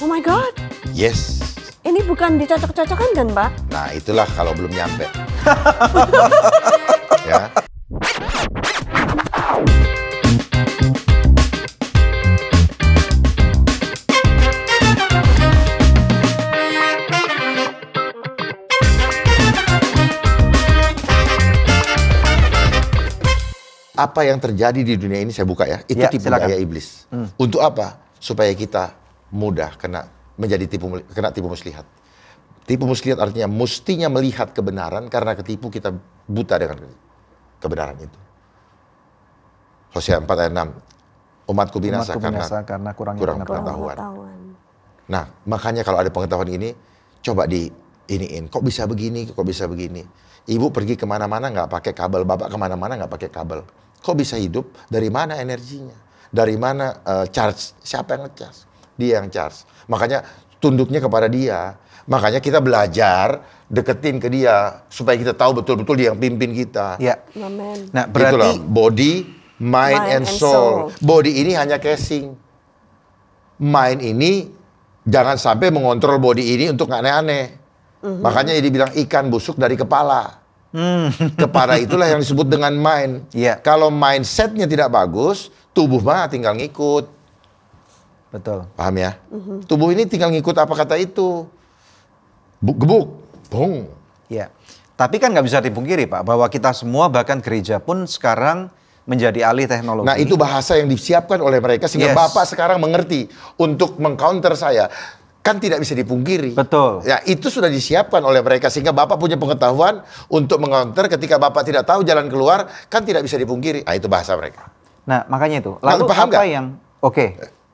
Oh my God. Yes. Ini bukan dicocok-cocokan kan, Pak? Nah, itulah kalau belum nyampe. ya. Apa yang terjadi di dunia ini saya buka ya. Itu ya, tipu silakan. daya iblis. Hmm. Untuk apa? Supaya kita mudah kena menjadi tipu kena tipu muslihat. Tipu muslihat artinya mestinya melihat kebenaran karena ketipu kita buta dengan kebenaran itu. Hosea 4 ayat 6. Umatku binasa, Umatku binasa karena, karena kurang, kurang pengetahuan. pengetahuan. Nah, makanya kalau ada pengetahuan ini coba di iniin. Kok bisa begini? Kok bisa begini? Ibu pergi kemana-mana nggak pakai kabel, bapak kemana-mana nggak pakai kabel. Kok bisa hidup? Dari mana energinya? Dari mana uh, charge? Siapa yang ngecharge? dia yang charge. Makanya tunduknya kepada dia. Makanya kita belajar deketin ke dia supaya kita tahu betul-betul dia yang pimpin kita. Ya. Amen. Nah, berarti Itulah, body, mind, mind and, soul. and soul. Body ini hanya casing. Mind ini jangan sampai mengontrol body ini untuk aneh-aneh. Mm -hmm. Makanya jadi bilang ikan busuk dari kepala. Mm. Kepala itulah yang disebut dengan mind. Yeah. Kalau mindsetnya tidak bagus, tubuh mah tinggal ngikut. Betul. Paham ya? Mm-hmm. Tubuh ini tinggal ngikut apa kata itu. Buk gebuk, bong. Iya. Tapi kan nggak bisa dipungkiri Pak, bahwa kita semua bahkan gereja pun sekarang menjadi ahli teknologi. Nah itu bahasa yang disiapkan oleh mereka sehingga yes. Bapak sekarang mengerti untuk mengcounter saya. Kan tidak bisa dipungkiri. Betul. Ya itu sudah disiapkan oleh mereka sehingga Bapak punya pengetahuan untuk mengcounter ketika Bapak tidak tahu jalan keluar kan tidak bisa dipungkiri. Nah itu bahasa mereka. Nah makanya itu. Lalu nah, paham apa gak? yang... Oke. Okay.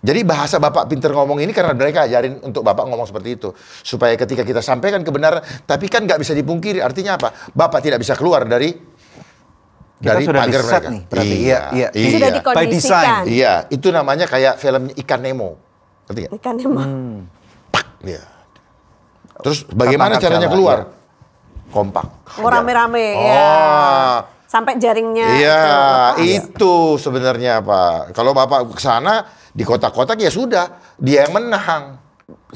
Jadi bahasa Bapak pinter ngomong ini karena mereka ajarin untuk Bapak ngomong seperti itu. Supaya ketika kita sampaikan kebenaran, tapi kan nggak bisa dipungkiri. Artinya apa? Bapak tidak bisa keluar dari kita dari sudah pagar mereka. Nih, berarti iya, iya, iya. iya. Sudah iya. dikondisikan. Iya, itu namanya kayak film Ikan Nemo. Ngerti gak? Ikan Nemo. Hmm. Pak, iya. Terus bagaimana Kampang caranya keluar? Iya. Kompak. Oh, rame-rame. Oh, ya sampai jaringnya. Iya, itu, itu sebenarnya apa Kalau Bapak ke sana di kota-kota ya sudah, dia yang menang.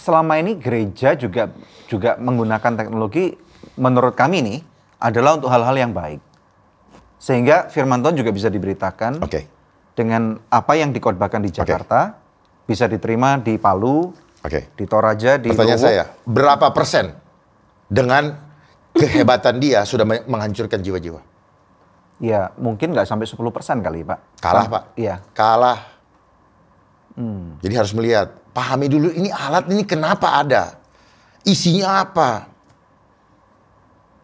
Selama ini gereja juga juga menggunakan teknologi menurut kami ini adalah untuk hal-hal yang baik. Sehingga firman Tuhan juga bisa diberitakan okay. dengan apa yang dikhotbahkan di Jakarta okay. bisa diterima di Palu, okay. di Toraja, di Pertanyaan Luwuk. saya, berapa persen dengan kehebatan dia sudah menghancurkan jiwa-jiwa? Ya, mungkin nggak sampai 10 persen kali, Pak. Kalah, Pak. Iya. Kalah. Hmm. Jadi harus melihat, pahami dulu ini alat ini kenapa ada, isinya apa.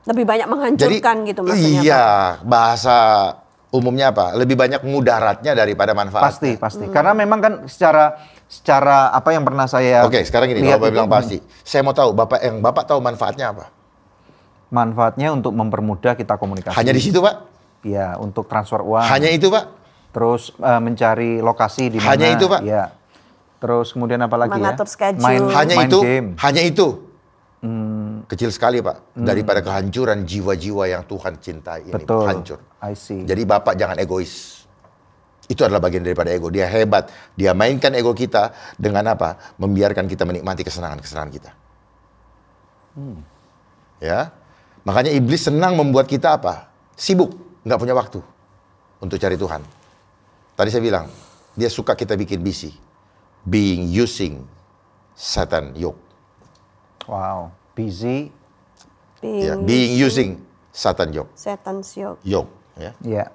Lebih banyak menghancurkan Jadi, gitu maksudnya. Iya, Pak. bahasa umumnya apa? Lebih banyak mudaratnya daripada manfaat. Pasti, pasti. Hmm. Karena memang kan secara secara apa yang pernah saya Oke, sekarang ini Bapak bilang hmm. pasti. Saya mau tahu Bapak yang Bapak tahu manfaatnya apa? Manfaatnya untuk mempermudah kita komunikasi. Hanya di situ, Pak? Ya, untuk transfer uang. Hanya itu, Pak? Terus uh, mencari lokasi di mana. Hanya itu, Pak? Ya. Terus kemudian apa lagi ya? Schedule. Main, hanya main itu, game. hanya itu. Hmm. Kecil sekali, Pak. Hmm. Daripada kehancuran jiwa-jiwa yang Tuhan cintai ini Betul. hancur. I see. Jadi Bapak jangan egois. Itu adalah bagian daripada ego. Dia hebat. Dia mainkan ego kita dengan apa? Membiarkan kita menikmati kesenangan-kesenangan kita. Hmm. Ya. Makanya iblis senang membuat kita apa? Sibuk nggak punya waktu untuk cari Tuhan. Tadi saya bilang, dia suka kita bikin busy. Being using Satan yoke. Wow, busy. Being, yeah. being using Satan yoke. Satan yoke. Yoke, ya. Yeah.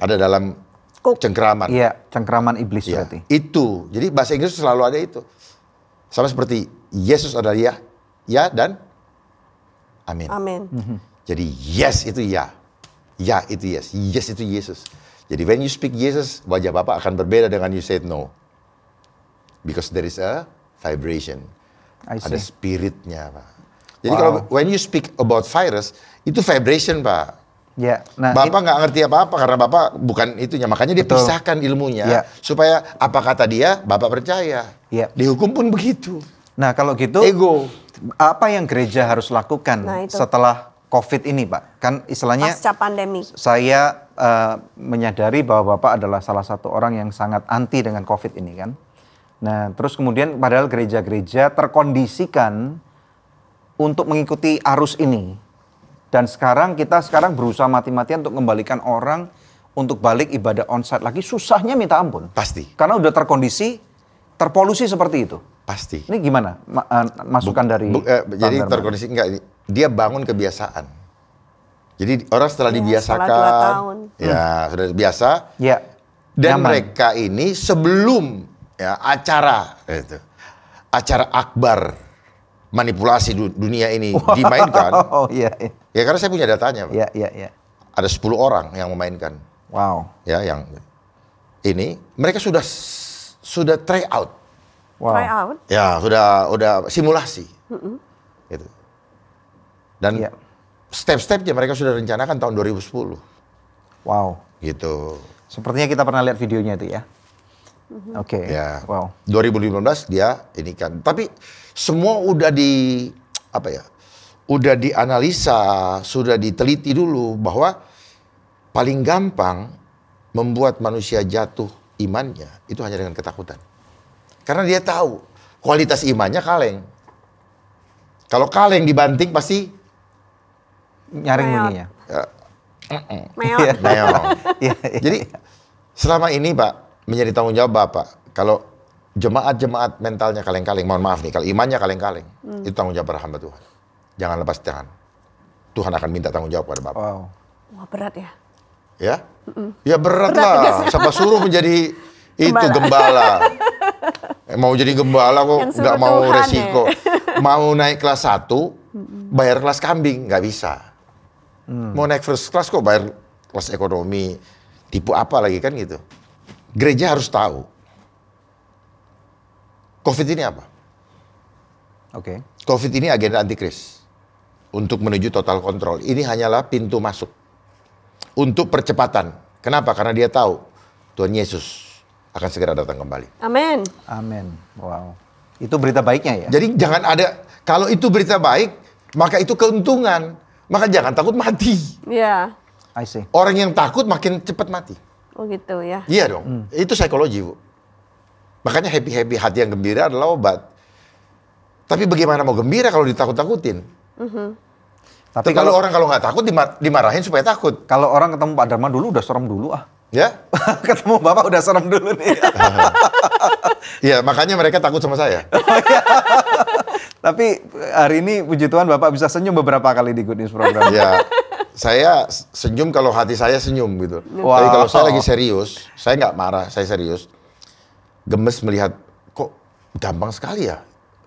Ada dalam Kuk. cengkeraman. Iya, yeah, cengkeraman iblis yeah. berarti. Itu. Jadi bahasa Inggris selalu ada itu. Sama seperti Yesus adalah ya, ya dan amin. Amin. Mm -hmm. Jadi yes itu ya. Ya itu yes, yes itu Yesus. Jadi when you speak Yesus, wajah Bapak akan berbeda dengan you said no. Because there is a vibration. Ada spiritnya, Pak. Jadi wow. kalau when you speak about virus, itu vibration, Pak. Ya. Nah, Bapak nggak ngerti apa-apa karena Bapak bukan itunya. Makanya dia betul. pisahkan ilmunya ya. supaya apa kata dia, Bapak percaya. Ya. Dihukum pun begitu. Nah, kalau gitu ego apa yang gereja harus lakukan nah, setelah COVID ini, Pak. Kan istilahnya pasca pandemi. Saya uh, menyadari bahwa Bapak adalah salah satu orang yang sangat anti dengan COVID ini kan. Nah, terus kemudian padahal gereja-gereja terkondisikan untuk mengikuti arus ini. Dan sekarang kita sekarang berusaha mati-matian untuk mengembalikan orang untuk balik ibadah onsite lagi susahnya minta ampun. Pasti. Karena udah terkondisi, terpolusi seperti itu. Pasti. Ini gimana eh, masukan bu dari? Bu, uh, jadi terkondisi enggak dia bangun kebiasaan. Jadi orang setelah ya, dibiasakan, setelah tahun. ya hmm. sudah biasa. Ya. Dan Nyaman. mereka ini sebelum ya acara itu acara akbar manipulasi du dunia ini wow. dimainkan. Oh iya, iya, Ya karena saya punya datanya. Pak. Iya iya iya. Ada 10 orang yang memainkan. Wow. Ya yang ini mereka sudah sudah try out wow. tryout. Ya sudah udah simulasi. Mm-hmm. Gitu. Dan yeah. step-stepnya mereka sudah rencanakan tahun 2010. Wow. Gitu. Sepertinya kita pernah lihat videonya itu ya. Mm-hmm. Oke. Okay. Ya. Wow. 2015 dia ini kan. Tapi semua udah di apa ya? Udah dianalisa, sudah diteliti dulu bahwa paling gampang membuat manusia jatuh imannya itu hanya dengan ketakutan. Karena dia tahu kualitas imannya kaleng. Kalau kaleng dibanting pasti nyaring bunyinya. Ya. Meong. Iya. Iya, iya, Jadi selama ini Pak menjadi tanggung jawab Bapak. Kalau jemaat-jemaat mentalnya kaleng-kaleng, mohon maaf nih, kalau imannya kaleng-kaleng, hmm. itu tanggung jawab para hamba Tuhan. Jangan lepas tangan. Tuhan akan minta tanggung jawab pada Bapak. Wow. Wah berat ya. Ya? Mm -mm. Ya berat, berat lah. Siapa suruh menjadi itu gembala. mau jadi gembala kok nggak mau Tuhan resiko. Ya. Mau naik kelas 1, bayar kelas kambing nggak bisa. Hmm. Mau naik first class kok bayar kelas ekonomi. tipu apa lagi kan gitu. Gereja harus tahu. Covid ini apa? Oke. Okay. Covid ini agenda antikris untuk menuju total kontrol. Ini hanyalah pintu masuk untuk percepatan. Kenapa? Karena dia tahu Tuhan Yesus akan segera datang kembali. Amin. Amin. Wow. Itu berita baiknya ya. Jadi jangan ada kalau itu berita baik, maka itu keuntungan. Maka jangan takut mati. Iya. Yeah. I see. Orang yang takut makin cepat mati. Oh gitu ya. Iya dong. Hmm. Itu psikologi, Bu. Makanya happy-happy hati yang gembira adalah obat. Tapi bagaimana mau gembira kalau ditakut-takutin? Mm -hmm. Tapi kalau, kalau orang kalau nggak takut dimarahin supaya takut. Kalau orang ketemu Pak Dharma dulu udah serem dulu ah. Ya? Ketemu Bapak udah serem dulu nih. Iya, makanya mereka takut sama saya. Tapi hari ini puji Tuhan Bapak bisa senyum beberapa kali di Good News Program. Ya, saya senyum kalau hati saya senyum gitu. Wow. Tapi kalau saya lagi serius, saya nggak marah, saya serius. Gemes melihat kok gampang sekali ya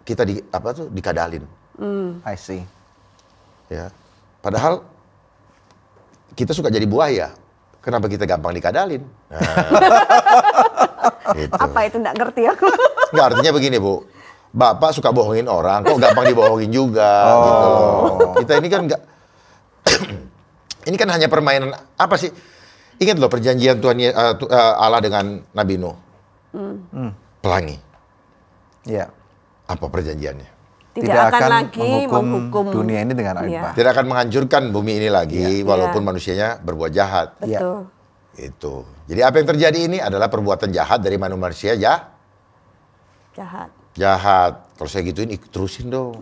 kita di apa tuh dikadalin. Mm. I see. Ya. Padahal kita suka jadi buaya Kenapa kita gampang dikadalin? Nah, gitu. Apa itu nggak ngerti aku? Nggak artinya begini bu, bapak suka bohongin orang, kok gampang dibohongin juga. Gitu. Oh. Gitu Kita ini kan nggak, ini kan hanya permainan apa sih? Ingat loh perjanjian Tuhan uh, Allah dengan Nabi Nuh, hmm. hmm. pelangi. Ya. Apa perjanjiannya? tidak, tidak akan, akan lagi menghukum, menghukum dunia ini dengan iya. aibah. Tidak akan menghancurkan bumi ini lagi iya. walaupun iya. manusianya berbuat jahat. Betul. Iya. Itu. Jadi apa yang terjadi ini adalah perbuatan jahat dari manusia ya. Jahat. Jahat. Kalau saya gituin terusin dong.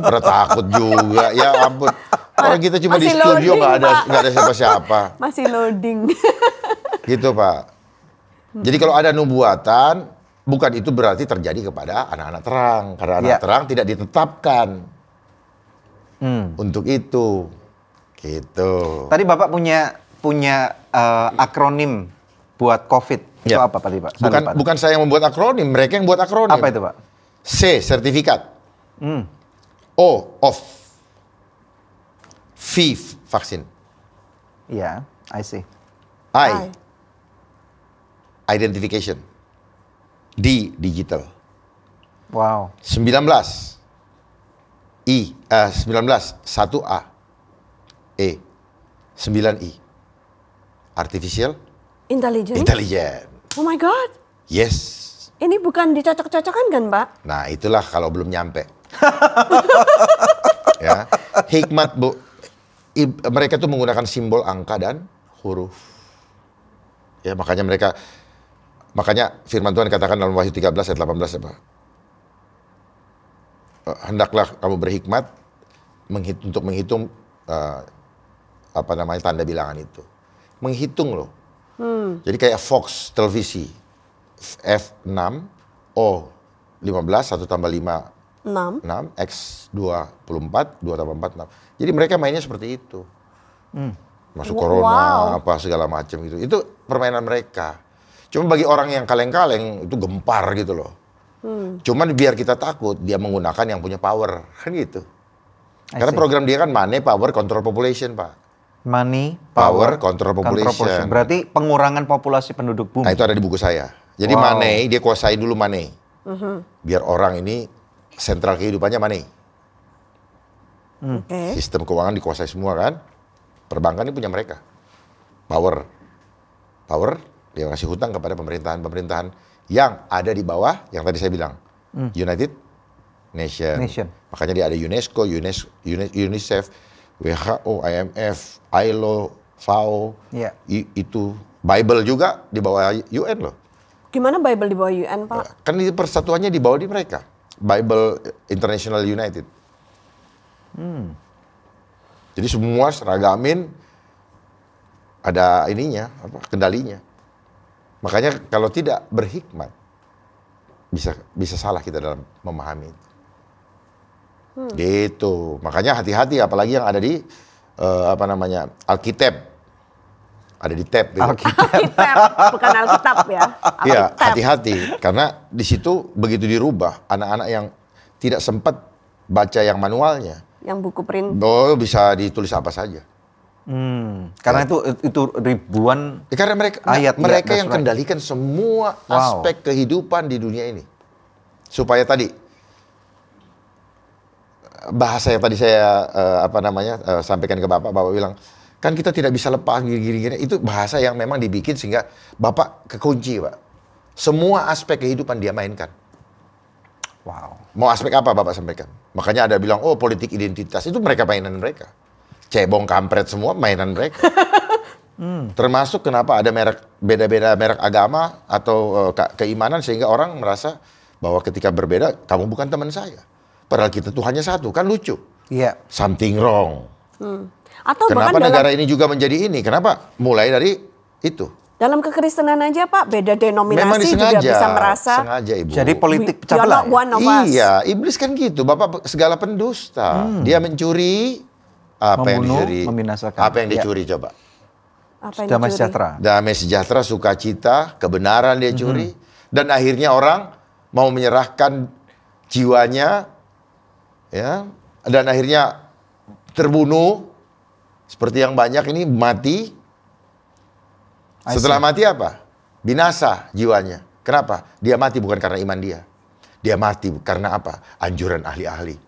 Pernah takut juga. Ya ampun. Orang kita cuma Masih di studio nggak ada nggak ada siapa-siapa. Masih loading. gitu pak. Jadi kalau ada nubuatan, bukan itu berarti terjadi kepada anak-anak terang karena anak ya. terang tidak ditetapkan hmm. untuk itu gitu tadi bapak punya punya uh, akronim buat covid ya. itu apa tadi pak Sari, bukan pak. bukan saya yang membuat akronim mereka yang buat akronim apa itu pak C sertifikat hmm. O off V vaksin ya I see I, I. identification di digital. Wow. 19 I uh, 19 1 A E 9 I Artificial Intelligence. Intelligent. Oh my god. Yes. Ini bukan dicocok-cocokan kan, Pak? Nah, itulah kalau belum nyampe. ya. Hikmat, Bu. I, mereka tuh menggunakan simbol angka dan huruf. Ya, makanya mereka Makanya firman Tuhan katakan dalam Wahyu 13 ayat 18 apa? Ya, eh, hendaklah kamu berhikmat menghitung, untuk menghitung uh, apa namanya tanda bilangan itu. Menghitung loh. Hmm. Jadi kayak Fox televisi F6 O 15 1 tambah 5 6 6 X 24 2 tambah 4 6. Jadi mereka mainnya seperti itu. Hmm. Masuk corona wow. apa segala macam gitu. Itu permainan mereka. Cuma bagi orang yang kaleng-kaleng itu gempar gitu loh. Hmm. Cuman biar kita takut dia menggunakan yang punya power kan gitu. Karena program dia kan money, power, control population pak. Money, power, power control, population. control population. Berarti pengurangan populasi penduduk bumi. Nah itu ada di buku saya. Jadi wow. money dia kuasai dulu money. Uh Biar orang ini sentral kehidupannya money. Hmm. Okay. Sistem keuangan dikuasai semua kan. Perbankan ini punya mereka. Power. Power dia ngasih hutang kepada pemerintahan-pemerintahan yang ada di bawah yang tadi saya bilang. Hmm. United Nation. Nation. Makanya dia ada UNESCO, UNESCO, UNICEF, WHO, IMF, ILO, FAO, Ya. I, itu Bible juga di bawah UN loh. Gimana Bible di bawah UN pak? Ya, kan di persatuannya di bawah di mereka. Bible International United. Hmm. Jadi semua seragamin ada ininya apa kendalinya. Makanya kalau tidak berhikmat bisa bisa salah kita dalam memahami itu. Hmm. Gitu. Makanya hati-hati apalagi yang ada di uh, apa namanya? Alkitab. Ada di tab. Gitu. Alkitab. Alkitab, bukan Alkitab ya. Iya, hati-hati karena di situ begitu dirubah anak-anak yang tidak sempat baca yang manualnya. Yang buku print. Oh, bisa ditulis apa saja. Hmm, karena itu itu ribuan ya, karena mereka nah, ayat ya, mereka ya, yang right. kendalikan semua wow. aspek kehidupan di dunia ini. Supaya tadi bahasa yang tadi saya uh, apa namanya uh, sampaikan ke Bapak, Bapak bilang kan kita tidak bisa lepas gini-gini itu bahasa yang memang dibikin sehingga Bapak kekunci, Pak. Semua aspek kehidupan dia mainkan. Wow. Mau aspek apa Bapak sampaikan? Makanya ada bilang, oh politik identitas itu mereka mainan mereka cebong kampret semua mainan mereka. hmm. Termasuk kenapa ada merek beda-beda merek agama atau uh, keimanan sehingga orang merasa bahwa ketika berbeda kamu bukan teman saya. Padahal kita tuh hanya satu, kan lucu. Iya. Yeah. Something wrong. Hmm. Atau kenapa negara dalam... ini juga menjadi ini? Kenapa? Mulai dari itu. Dalam kekristenan aja Pak, beda denominasi juga bisa merasa. Sengaja Ibu. Jadi politik pecah belah. Iya, iblis kan gitu. Bapak segala pendusta. Hmm. Dia mencuri, apa yang dicuri, membinasakan. Apa yang iya. dicuri ya. coba? Apa damai dicuri? sejahtera. Damai sejahtera, sukacita, kebenaran dia curi, mm -hmm. dan akhirnya orang mau menyerahkan jiwanya, ya, dan akhirnya terbunuh. Seperti yang banyak ini mati. Setelah mati apa? Binasa jiwanya. Kenapa? Dia mati bukan karena iman dia. Dia mati karena apa? Anjuran ahli-ahli.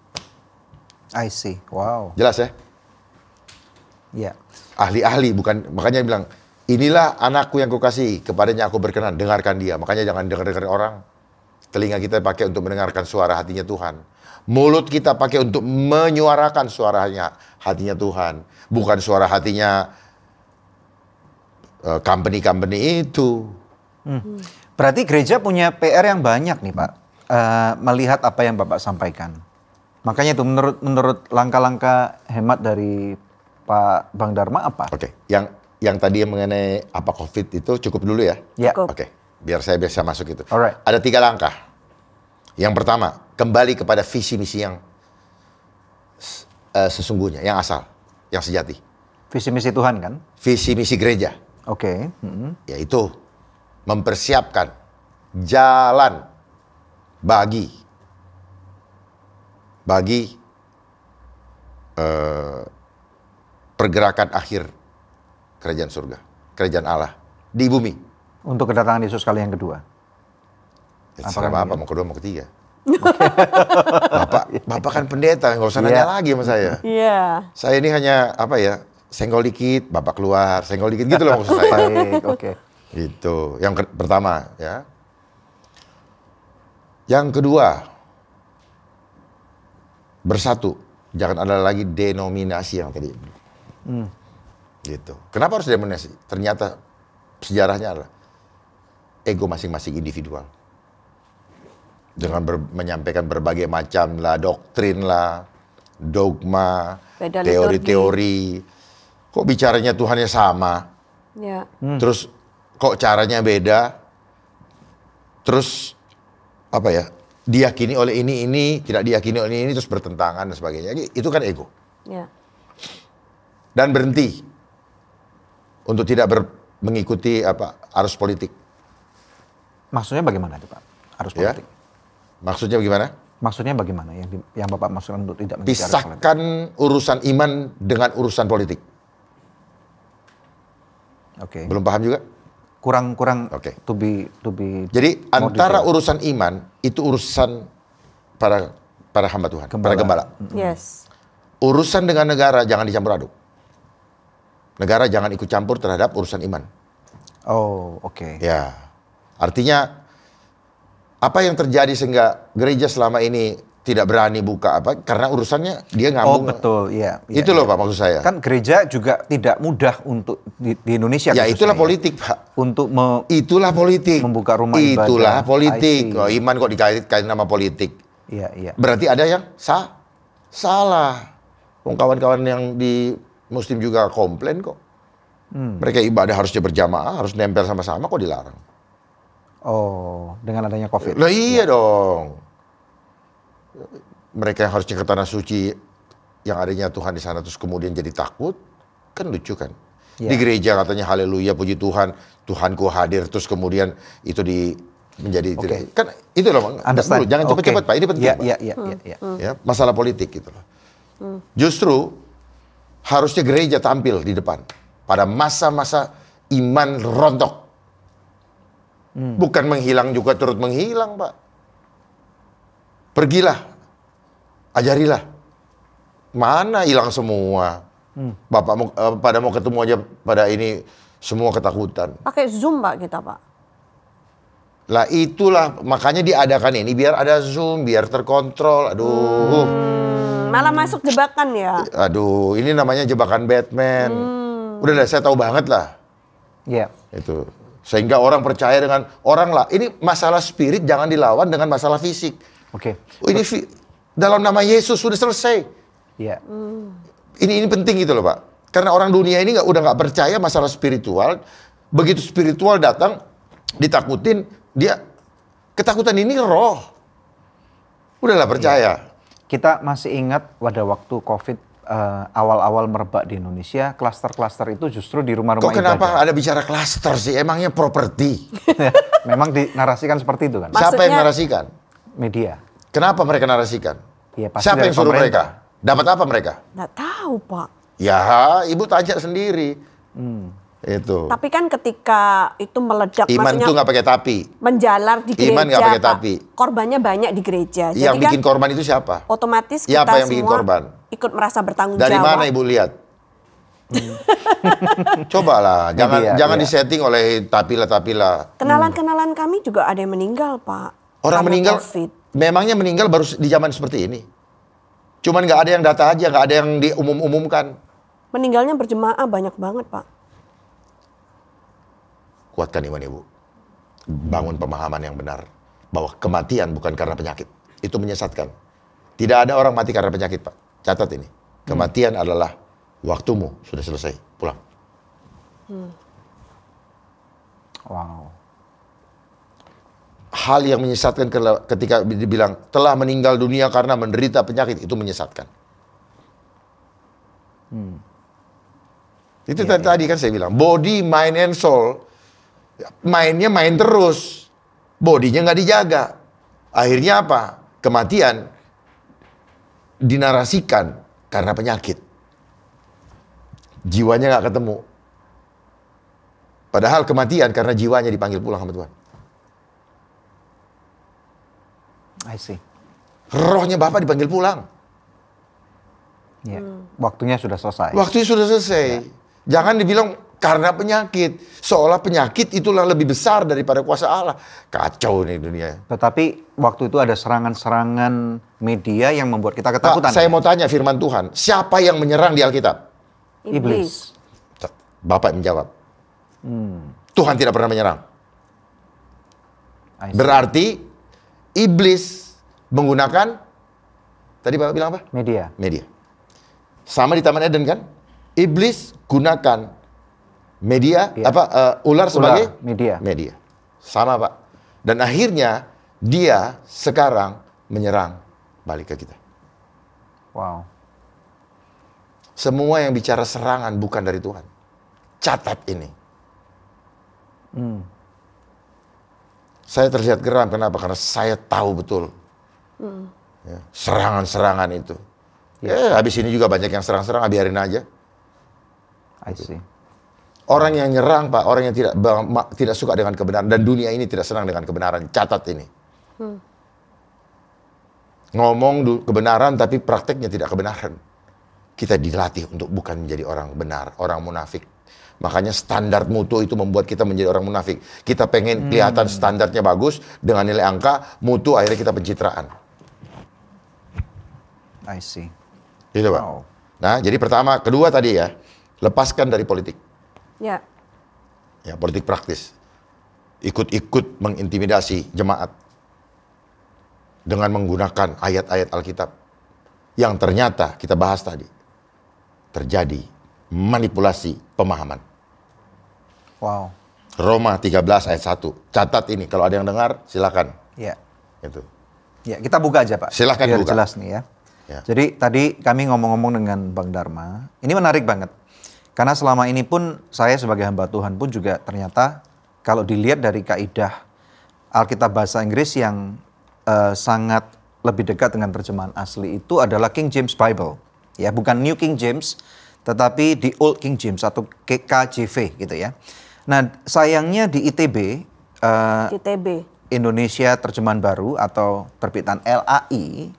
I see. Wow. Jelas ya? Ya. Ahli-ahli bukan makanya bilang inilah anakku yang kukasih kepadanya aku berkenan dengarkan dia. Makanya jangan dengar-dengar orang. Telinga kita pakai untuk mendengarkan suara hatinya Tuhan. Mulut kita pakai untuk menyuarakan suaranya hatinya Tuhan, bukan suara hatinya eh, company-company itu. Hmm. Berarti gereja punya PR yang banyak nih Pak, uh, melihat apa yang Bapak sampaikan. Makanya itu menurut menurut langkah-langkah hemat dari Pak Bang Dharma apa? Oke, okay. yang yang tadi yang mengenai apa COVID itu cukup dulu ya? Ya. Oke, okay. biar saya bisa masuk itu. Alright. Ada tiga langkah. Yang pertama, kembali kepada visi misi yang uh, sesungguhnya, yang asal, yang sejati. Visi misi Tuhan kan? Visi misi gereja. Oke. Okay. Hmm. Yaitu mempersiapkan jalan bagi bagi eh, pergerakan akhir kerajaan surga, kerajaan Allah di bumi. Untuk kedatangan Yesus kali yang kedua. Ya, apa apa mau kedua mau ketiga. Okay. bapak, bapak kan pendeta, nggak usah yeah. nanya lagi sama saya. Iya. Yeah. Saya ini hanya apa ya, senggol dikit, bapak keluar, senggol dikit gitu loh maksud saya. Baik, oke. Okay. Itu yang pertama ya. Yang kedua, bersatu. Jangan ada lagi denominasi yang tadi Hmm. Gitu. Kenapa harus diamnesti? Ternyata sejarahnya adalah ego masing-masing individual. Dengan ber, menyampaikan berbagai macam lah, doktrin lah, dogma, teori-teori. Kok bicaranya Tuhannya sama? Ya. Hmm. Terus kok caranya beda? Terus apa ya? Diyakini oleh ini ini, tidak diyakini oleh ini, ini terus bertentangan dan sebagainya. itu kan ego. Ya dan berhenti untuk tidak ber, mengikuti apa arus politik. Maksudnya bagaimana itu Pak? Arus ya? politik. Maksudnya bagaimana? Maksudnya bagaimana yang di, yang Bapak maksudkan untuk tidak mengikuti Pisahkan urusan iman dengan urusan politik. Oke. Okay. Belum paham juga? Kurang kurang Oke. Okay. to be to be Jadi antara detail. urusan iman itu urusan para para hamba Tuhan, gembala. para gembala. Yes. Urusan dengan negara jangan dicampur aduk negara jangan ikut campur terhadap urusan iman. Oh, oke. Okay. Ya. Artinya apa yang terjadi sehingga gereja selama ini tidak berani buka apa karena urusannya dia oh, ngambung. Oh betul, iya. Ya, itu loh iya. Pak maksud saya. Kan gereja juga tidak mudah untuk di, di Indonesia. Ya itulah saya. Ya. politik Pak. Untuk me itulah politik. Membuka rumah ibadah. Itulah politik. Oh, iman kok dikait kait nama politik. Iya, iya. Berarti ada yang sah salah. Wong kawan-kawan yang di Muslim juga komplain kok. Hmm. Mereka ibadah harusnya berjamaah, harus nempel sama-sama kok dilarang. Oh, dengan adanya COVID. Lah iya ya. dong. Mereka yang harusnya ke tanah suci yang adanya Tuhan di sana terus kemudian jadi takut, kan lucu kan? Ya. Di iya. gereja katanya haleluya puji Tuhan, Tuhanku hadir terus kemudian itu di menjadi okay. tidak kan itu loh Understand. jangan cepat-cepat okay. Pak ini penting Iya, iya, Ya, ya, ya masalah politik gitu loh. Hmm. Justru harusnya gereja tampil di depan pada masa-masa iman rontok. Hmm. Bukan menghilang juga turut menghilang, Pak. Pergilah. Ajarilah. Mana hilang semua? Hmm. Bapak mau, eh, pada mau ketemu aja pada ini semua ketakutan. Pakai Zoom, Pak, kita, Pak. Lah itulah makanya diadakan ini biar ada Zoom, biar terkontrol. Aduh. Hmm malah masuk jebakan ya. Aduh, ini namanya jebakan Batman. Hmm. Udah lah, saya tahu banget lah. Iya. Yeah. Itu. Sehingga orang percaya dengan orang lah. Ini masalah spirit jangan dilawan dengan masalah fisik. Oke. Okay. Oh, ini dalam nama Yesus sudah selesai. Iya. Yeah. Hmm. Ini ini penting gitu loh, Pak. Karena orang dunia ini nggak udah nggak percaya masalah spiritual. Begitu spiritual datang, ditakutin, dia ketakutan ini roh. Udahlah percaya. Yeah kita masih ingat pada waktu COVID uh, awal-awal merebak di Indonesia, klaster-klaster itu justru di rumah-rumah Kok kenapa ada bicara klaster sih? Emangnya properti? Memang dinarasikan seperti itu kan? Maksudnya, Siapa yang narasikan? Media. Kenapa mereka narasikan? Ya, pasti Siapa yang suruh mereka? Dapat apa mereka? Nggak tahu, Pak. Ya, ibu tanya sendiri. Hmm. Itu. Tapi kan ketika itu meledak Iman itu nggak pakai tapi. Menjalar di gereja. Iman nggak pakai tapi. Korbannya banyak di gereja. Jadi yang kan, bikin korban itu siapa? Otomatis siapa kita yang bikin korban? ikut merasa bertanggung Dari jawab. Dari mana Ibu lihat? Coba lah, jangan iya, jangan iya. disetting oleh tapila tapila. Kenalan-kenalan kami juga ada yang meninggal, Pak. Orang meninggal COVID. Memangnya meninggal baru di zaman seperti ini. Cuman nggak ada yang data aja, nggak ada yang diumum-umumkan. Meninggalnya berjemaah banyak banget, Pak. Kuatkan iman ibu. Bangun pemahaman yang benar. Bahwa kematian bukan karena penyakit. Itu menyesatkan. Tidak ada orang mati karena penyakit, Pak. Catat ini. Kematian hmm. adalah waktumu sudah selesai. Pulang. Hmm. Wow. Hal yang menyesatkan ketika dibilang telah meninggal dunia karena menderita penyakit itu menyesatkan. Hmm. Itu yeah, iya. tadi yeah. kan saya bilang body, mind, and soul mainnya main terus. Bodinya nggak dijaga. Akhirnya apa? Kematian dinarasikan karena penyakit. Jiwanya nggak ketemu. Padahal kematian karena jiwanya dipanggil pulang sama Tuhan. I see. Rohnya Bapak dipanggil pulang. Ya, waktunya sudah selesai. Waktunya sudah selesai. Ya. Jangan dibilang karena penyakit. Seolah penyakit itulah lebih besar daripada kuasa Allah. Kacau nih dunia. Tetapi waktu itu ada serangan-serangan media yang membuat kita ketakutan. Pak, saya mau tanya firman Tuhan, siapa yang menyerang di Alkitab? Iblis. Bapak menjawab. Hmm. Tuhan tidak pernah menyerang. Berarti iblis menggunakan tadi Bapak bilang apa? Media. Media. Sama di Taman Eden kan? Iblis gunakan media ya. apa uh, ular sebagai ular, media. Media. Sama, Pak. Dan akhirnya dia sekarang menyerang balik ke kita. Wow. Semua yang bicara serangan bukan dari Tuhan. Catat ini. Hmm. Saya terlihat geram kenapa? Karena saya tahu betul hmm. ya, serangan-serangan itu. Ya. habis ini juga banyak yang serang-serang, biarin aja. I see. Orang yang nyerang Pak, orang yang tidak tidak suka dengan kebenaran dan dunia ini tidak senang dengan kebenaran. Catat ini. Hmm. Ngomong kebenaran tapi prakteknya tidak kebenaran. Kita dilatih untuk bukan menjadi orang benar, orang munafik. Makanya standar mutu itu membuat kita menjadi orang munafik. Kita pengen hmm. kelihatan standarnya bagus dengan nilai angka mutu akhirnya kita pencitraan. I see. gitu pak. Wow. Nah jadi pertama, kedua tadi ya lepaskan dari politik. Ya. Ya politik praktis. Ikut-ikut mengintimidasi jemaat dengan menggunakan ayat-ayat Alkitab yang ternyata kita bahas tadi terjadi manipulasi pemahaman. Wow. Roma 13 ayat 1. Catat ini kalau ada yang dengar silakan. Ya. Itu. Ya, kita buka aja, Pak. Silakan Biar buka. jelas nih ya. ya. Jadi tadi kami ngomong-ngomong dengan Bang Dharma. Ini menarik banget karena selama ini pun saya sebagai hamba Tuhan pun juga ternyata kalau dilihat dari kaidah Alkitab bahasa Inggris yang uh, sangat lebih dekat dengan terjemahan asli itu adalah King James Bible. Ya, bukan New King James, tetapi di Old King James atau KJV gitu ya. Nah, sayangnya di ITB uh, eh, ITB Indonesia Terjemahan Baru atau terbitan LAI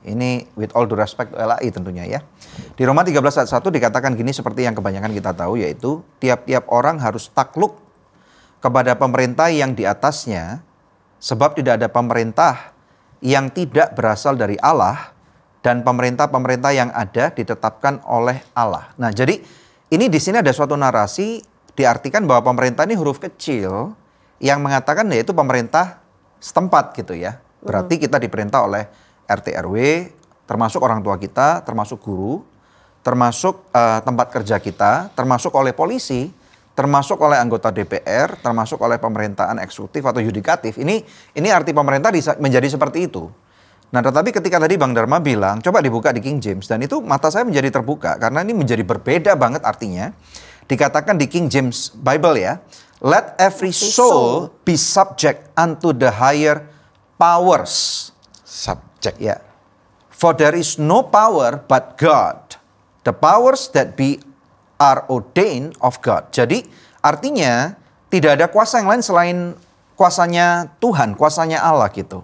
ini with all due respect LAI tentunya ya. Di Roma 13 ayat 1 dikatakan gini seperti yang kebanyakan kita tahu yaitu tiap-tiap orang harus takluk kepada pemerintah yang di atasnya sebab tidak ada pemerintah yang tidak berasal dari Allah dan pemerintah-pemerintah yang ada ditetapkan oleh Allah. Nah, jadi ini di sini ada suatu narasi diartikan bahwa pemerintah ini huruf kecil yang mengatakan yaitu pemerintah setempat gitu ya. Berarti kita diperintah oleh RT RW, termasuk orang tua kita, termasuk guru, termasuk uh, tempat kerja kita, termasuk oleh polisi, termasuk oleh anggota DPR, termasuk oleh pemerintahan eksekutif atau yudikatif. Ini ini arti pemerintah menjadi seperti itu. Nah, tetapi ketika tadi Bang Dharma bilang, coba dibuka di King James dan itu mata saya menjadi terbuka karena ini menjadi berbeda banget artinya. Dikatakan di King James Bible ya, let every soul be subject unto the higher powers subject. Ya. For there is no power but God. The powers that be are ordained of God. Jadi artinya tidak ada kuasa yang lain selain kuasanya Tuhan, kuasanya Allah gitu.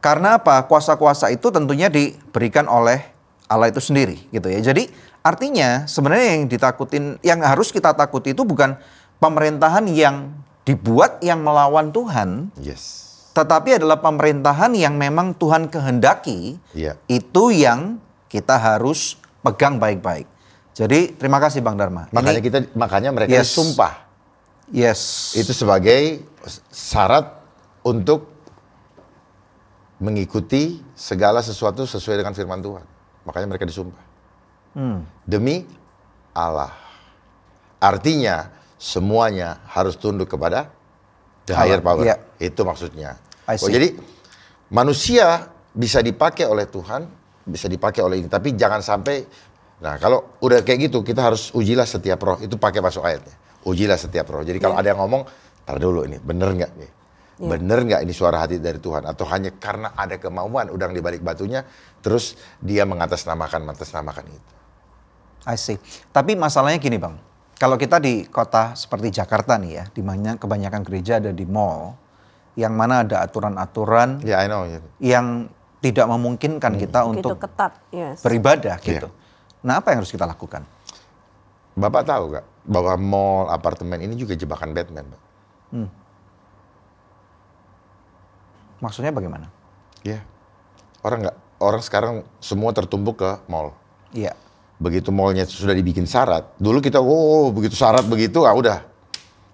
Karena apa? Kuasa-kuasa itu tentunya diberikan oleh Allah itu sendiri gitu ya. Jadi artinya sebenarnya yang ditakutin, yang harus kita takuti itu bukan pemerintahan yang dibuat yang melawan Tuhan. Yes tetapi adalah pemerintahan yang memang Tuhan kehendaki, ya. itu yang kita harus pegang baik-baik. Jadi terima kasih Bang Dharma. Makanya Ini, kita makanya mereka yes. sumpah. Yes. Itu sebagai syarat untuk mengikuti segala sesuatu sesuai dengan firman Tuhan. Makanya mereka disumpah. Hmm. Demi Allah. Artinya semuanya harus tunduk kepada the higher power. Yeah. Itu maksudnya. Oh, jadi manusia bisa dipakai oleh Tuhan, bisa dipakai oleh ini, tapi jangan sampai nah kalau udah kayak gitu kita harus ujilah setiap roh itu pakai masuk ayatnya. Ujilah setiap roh. Jadi kalau yeah. ada yang ngomong, tar dulu ini bener nggak nih? Yeah. Bener nggak ini suara hati dari Tuhan atau hanya karena ada kemauan udang di balik batunya terus dia mengatasnamakan mengatasnamakan itu. I see. Tapi masalahnya gini bang, kalau kita di kota seperti Jakarta nih ya, di mana kebanyakan gereja ada di mall, yang mana ada aturan-aturan yeah, yeah. yang tidak memungkinkan hmm. kita untuk gitu ketat, yes. beribadah gitu. Yeah. Nah apa yang harus kita lakukan? Bapak tahu gak bahwa mall, apartemen ini juga jebakan Batman, Pak? Hmm. Maksudnya bagaimana? Iya, yeah. orang nggak orang sekarang semua tertumbuk ke mall. Iya. Yeah. Begitu mallnya sudah dibikin syarat, dulu kita oh begitu syarat begitu ah udah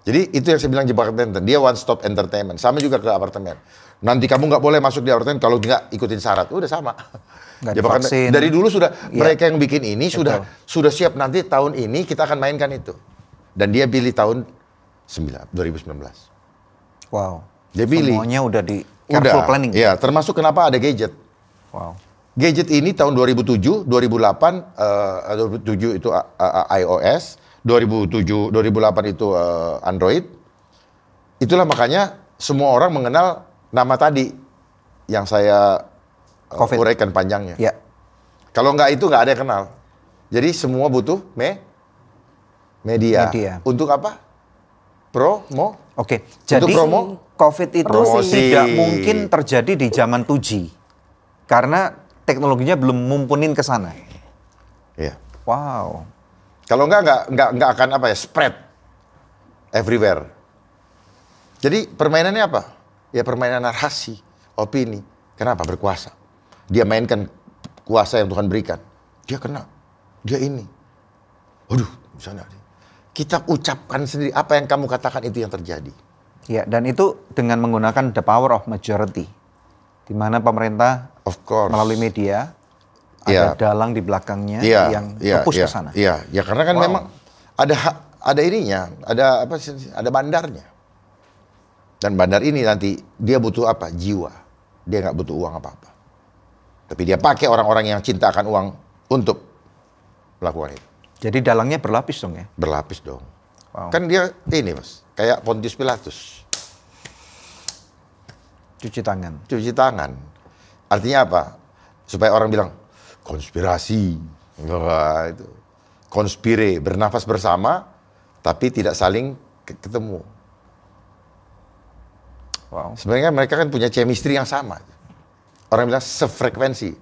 jadi itu yang saya bilang jebak Entertainment. Dia one stop entertainment. Sama juga ke apartemen. Nanti kamu nggak boleh masuk di apartemen kalau nggak ikutin syarat. Udah sama. Gak dari dulu sudah ya. mereka yang bikin ini Betul. sudah sudah siap nanti tahun ini kita akan mainkan itu. Dan dia pilih tahun 9, 2019. Wow. Dia pilih. Semuanya udah di careful udah, planning. Ya termasuk kenapa ada gadget. Wow. Gadget ini tahun 2007, 2008, uh, 2007 itu uh, uh, iOS, 2007 2008 itu uh, Android. Itulah makanya semua orang mengenal nama tadi yang saya uh, uraikan panjangnya. Ya. Kalau nggak itu nggak ada yang kenal. Jadi semua butuh me media. media. Untuk apa? Promo. Oke. Jadi Untuk promo COVID itu Promosi. tidak mungkin terjadi di zaman 2 Karena teknologinya belum mumpunin ke sana. Iya. Wow. Kalau enggak, enggak, enggak, enggak akan apa ya, spread everywhere. Jadi permainannya apa? Ya permainan narasi, opini. Kenapa? Berkuasa. Dia mainkan kuasa yang Tuhan berikan. Dia kena. Dia ini. Waduh, misalnya. Kita ucapkan sendiri apa yang kamu katakan itu yang terjadi. Ya, dan itu dengan menggunakan the power of majority. Di mana pemerintah of course. melalui media ada ya. dalang di belakangnya yeah. yang yeah. Iya, ke iya, sana. Iya, ya karena kan wow. memang ada ada ininya, ada apa sih? ada bandarnya. Dan bandar ini nanti dia butuh apa? Jiwa. Dia nggak butuh uang apa-apa. Tapi dia pakai orang-orang yang cinta akan uang untuk melakukan itu. Jadi dalangnya berlapis dong ya? Berlapis dong. Wow. Kan dia ini mas, kayak Pontius Pilatus. Cuci tangan. Cuci tangan. Artinya apa? Supaya orang bilang, konspirasi, Wah, itu konspire bernafas bersama tapi tidak saling ketemu. Wow. Sebenarnya mereka kan punya chemistry yang sama. Orang bilang sefrekuensi.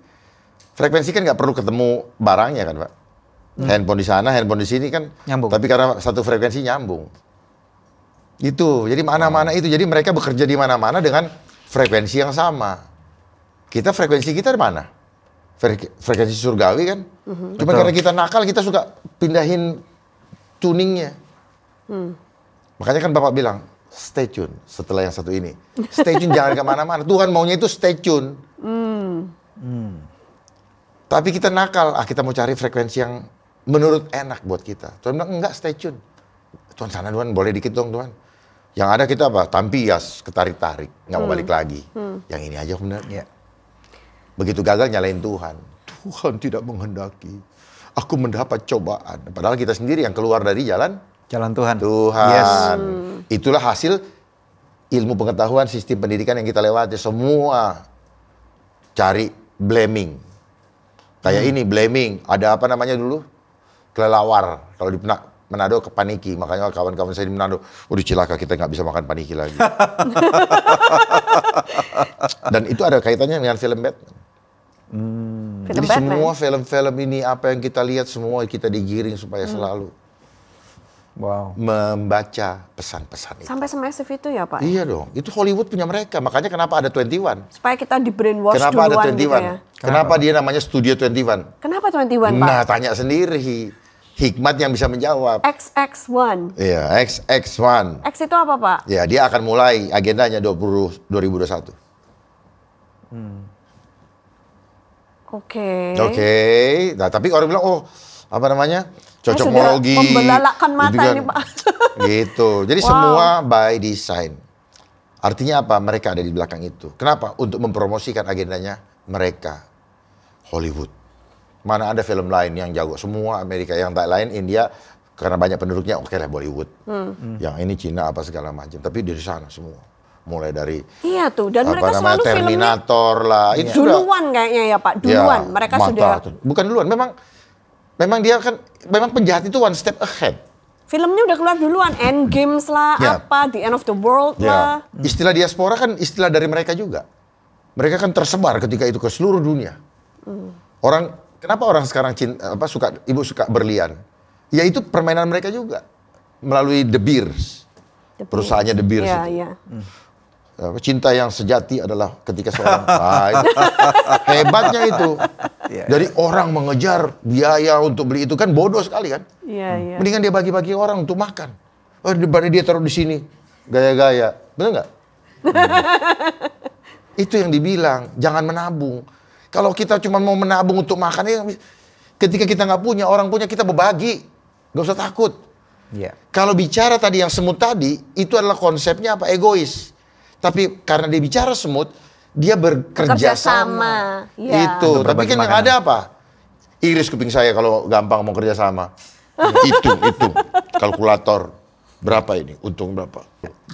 Frekuensi kan nggak perlu ketemu barangnya kan, Pak. Hmm. Handphone di sana, handphone di sini kan. Nyambung. Tapi karena satu frekuensi nyambung. Itu. Jadi mana-mana itu. Jadi mereka bekerja di mana-mana dengan frekuensi yang sama. Kita frekuensi kita di mana? frekuensi surgawi kan. Mm-hmm. Cuma karena kita nakal kita suka pindahin tuningnya. Mm. Makanya kan Bapak bilang stay tune setelah yang satu ini. Stay tune jangan kemana-mana. Tuhan maunya itu stay tune. Mm. Mm. Tapi kita nakal, ah kita mau cari frekuensi yang menurut enak buat kita. Tuhan bilang enggak stay tune. Tuhan sana Tuhan boleh dikit dong Tuhan. Yang ada kita apa? Tampias, ketarik-tarik, nggak mau hmm. balik lagi. Hmm. Yang ini aja benar. Ya. Begitu gagal nyalain Tuhan. Tuhan tidak menghendaki. Aku mendapat cobaan. Padahal kita sendiri yang keluar dari jalan. Jalan Tuhan. Tuhan. Yes. Hmm. Itulah hasil ilmu pengetahuan sistem pendidikan yang kita lewati. Semua cari blaming. Kayak hmm. ini blaming. Ada apa namanya dulu? Kelelawar. Kalau di Manado kepaniki Makanya kawan-kawan saya di Manado, udah celaka kita nggak bisa makan Paniki lagi. Dan itu ada kaitannya dengan film Batman. Hmm. Film Jadi Batman. semua film-film ini apa yang kita lihat semua kita digiring supaya hmm. selalu wow. membaca pesan-pesan itu. Sampai semasif itu ya Pak? Iya dong, itu Hollywood punya mereka. Makanya kenapa ada 21. Supaya kita di brainwash kenapa duluan ada 21? Gitu ya? Kenapa? kenapa dia namanya Studio 21? Kenapa 21 Pak? Nah tanya sendiri hikmat yang bisa menjawab. XX1. Iya, XX1. X itu apa, Pak? Ya, dia akan mulai agendanya 20 2021. Hmm. Oke. Okay. Oke. Okay. Nah, tapi orang bilang, "Oh, apa namanya? Cocok morogi." mata gitu kan. ini, Pak. gitu. Jadi wow. semua by design. Artinya apa? Mereka ada di belakang itu. Kenapa? Untuk mempromosikan agendanya mereka. Hollywood. Mana ada film lain yang jago semua Amerika yang tak lain India karena banyak penduduknya oke okay lah Bollywood. Hmm. hmm. Yang ini Cina apa segala macam, tapi dari sana semua. Mulai dari Iya tuh, dan apa mereka namanya, selalu Terminator filmnya lah. Ini iya. duluan sudah, kayaknya ya Pak, iya, duluan ya, mereka mata, sudah Bukan duluan, memang memang dia kan memang penjahat itu one step ahead. Filmnya udah keluar duluan, End Games lah, ya. apa The End of the World ya. lah. Hmm. Istilah diaspora kan istilah dari mereka juga. Mereka kan tersebar ketika itu ke seluruh dunia. Hmm. Orang Kenapa orang sekarang cinta, apa suka ibu suka berlian? Ya itu permainan mereka juga melalui The Beers. The Beers. Perusahaannya The Beers. Yeah, itu. Yeah. Hmm. Cinta yang sejati adalah ketika seorang baik. Hebatnya itu. Yeah, yeah. orang mengejar biaya untuk beli itu kan bodoh sekali kan. Yeah, hmm. yeah. Mendingan dia bagi-bagi orang untuk makan. Oh, daripada dia taruh di sini. Gaya-gaya. Bener nggak? Hmm. itu yang dibilang. Jangan menabung. Kalau kita cuma mau menabung untuk makan, ya, ketika kita nggak punya, orang punya kita berbagi. Gak usah takut. Yeah. Kalau bicara tadi yang semut tadi, itu adalah konsepnya apa? Egois. Tapi karena dia bicara semut, dia bekerja sama. Ya. Itu. Tapi kan yang ada apa? Iris kuping saya kalau gampang mau kerja sama. itu. itu. Kalkulator. Berapa ini? Untung berapa?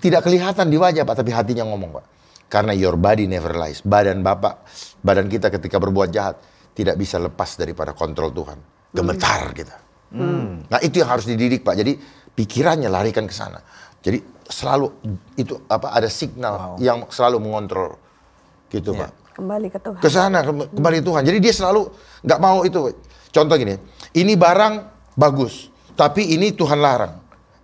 Tidak kelihatan di wajah Pak, tapi hatinya ngomong Pak. Karena your body never lies. Badan Bapak, badan kita ketika berbuat jahat, tidak bisa lepas daripada kontrol Tuhan. Gemetar hmm. kita. Hmm. Nah itu yang harus dididik Pak. Jadi pikirannya larikan ke sana. Jadi selalu itu apa ada signal wow. yang selalu mengontrol gitu yeah. Pak. Kembali ke Tuhan. Ke sana kembali hmm. Tuhan. Jadi dia selalu nggak mau itu. Contoh gini, ini barang bagus, tapi ini Tuhan larang.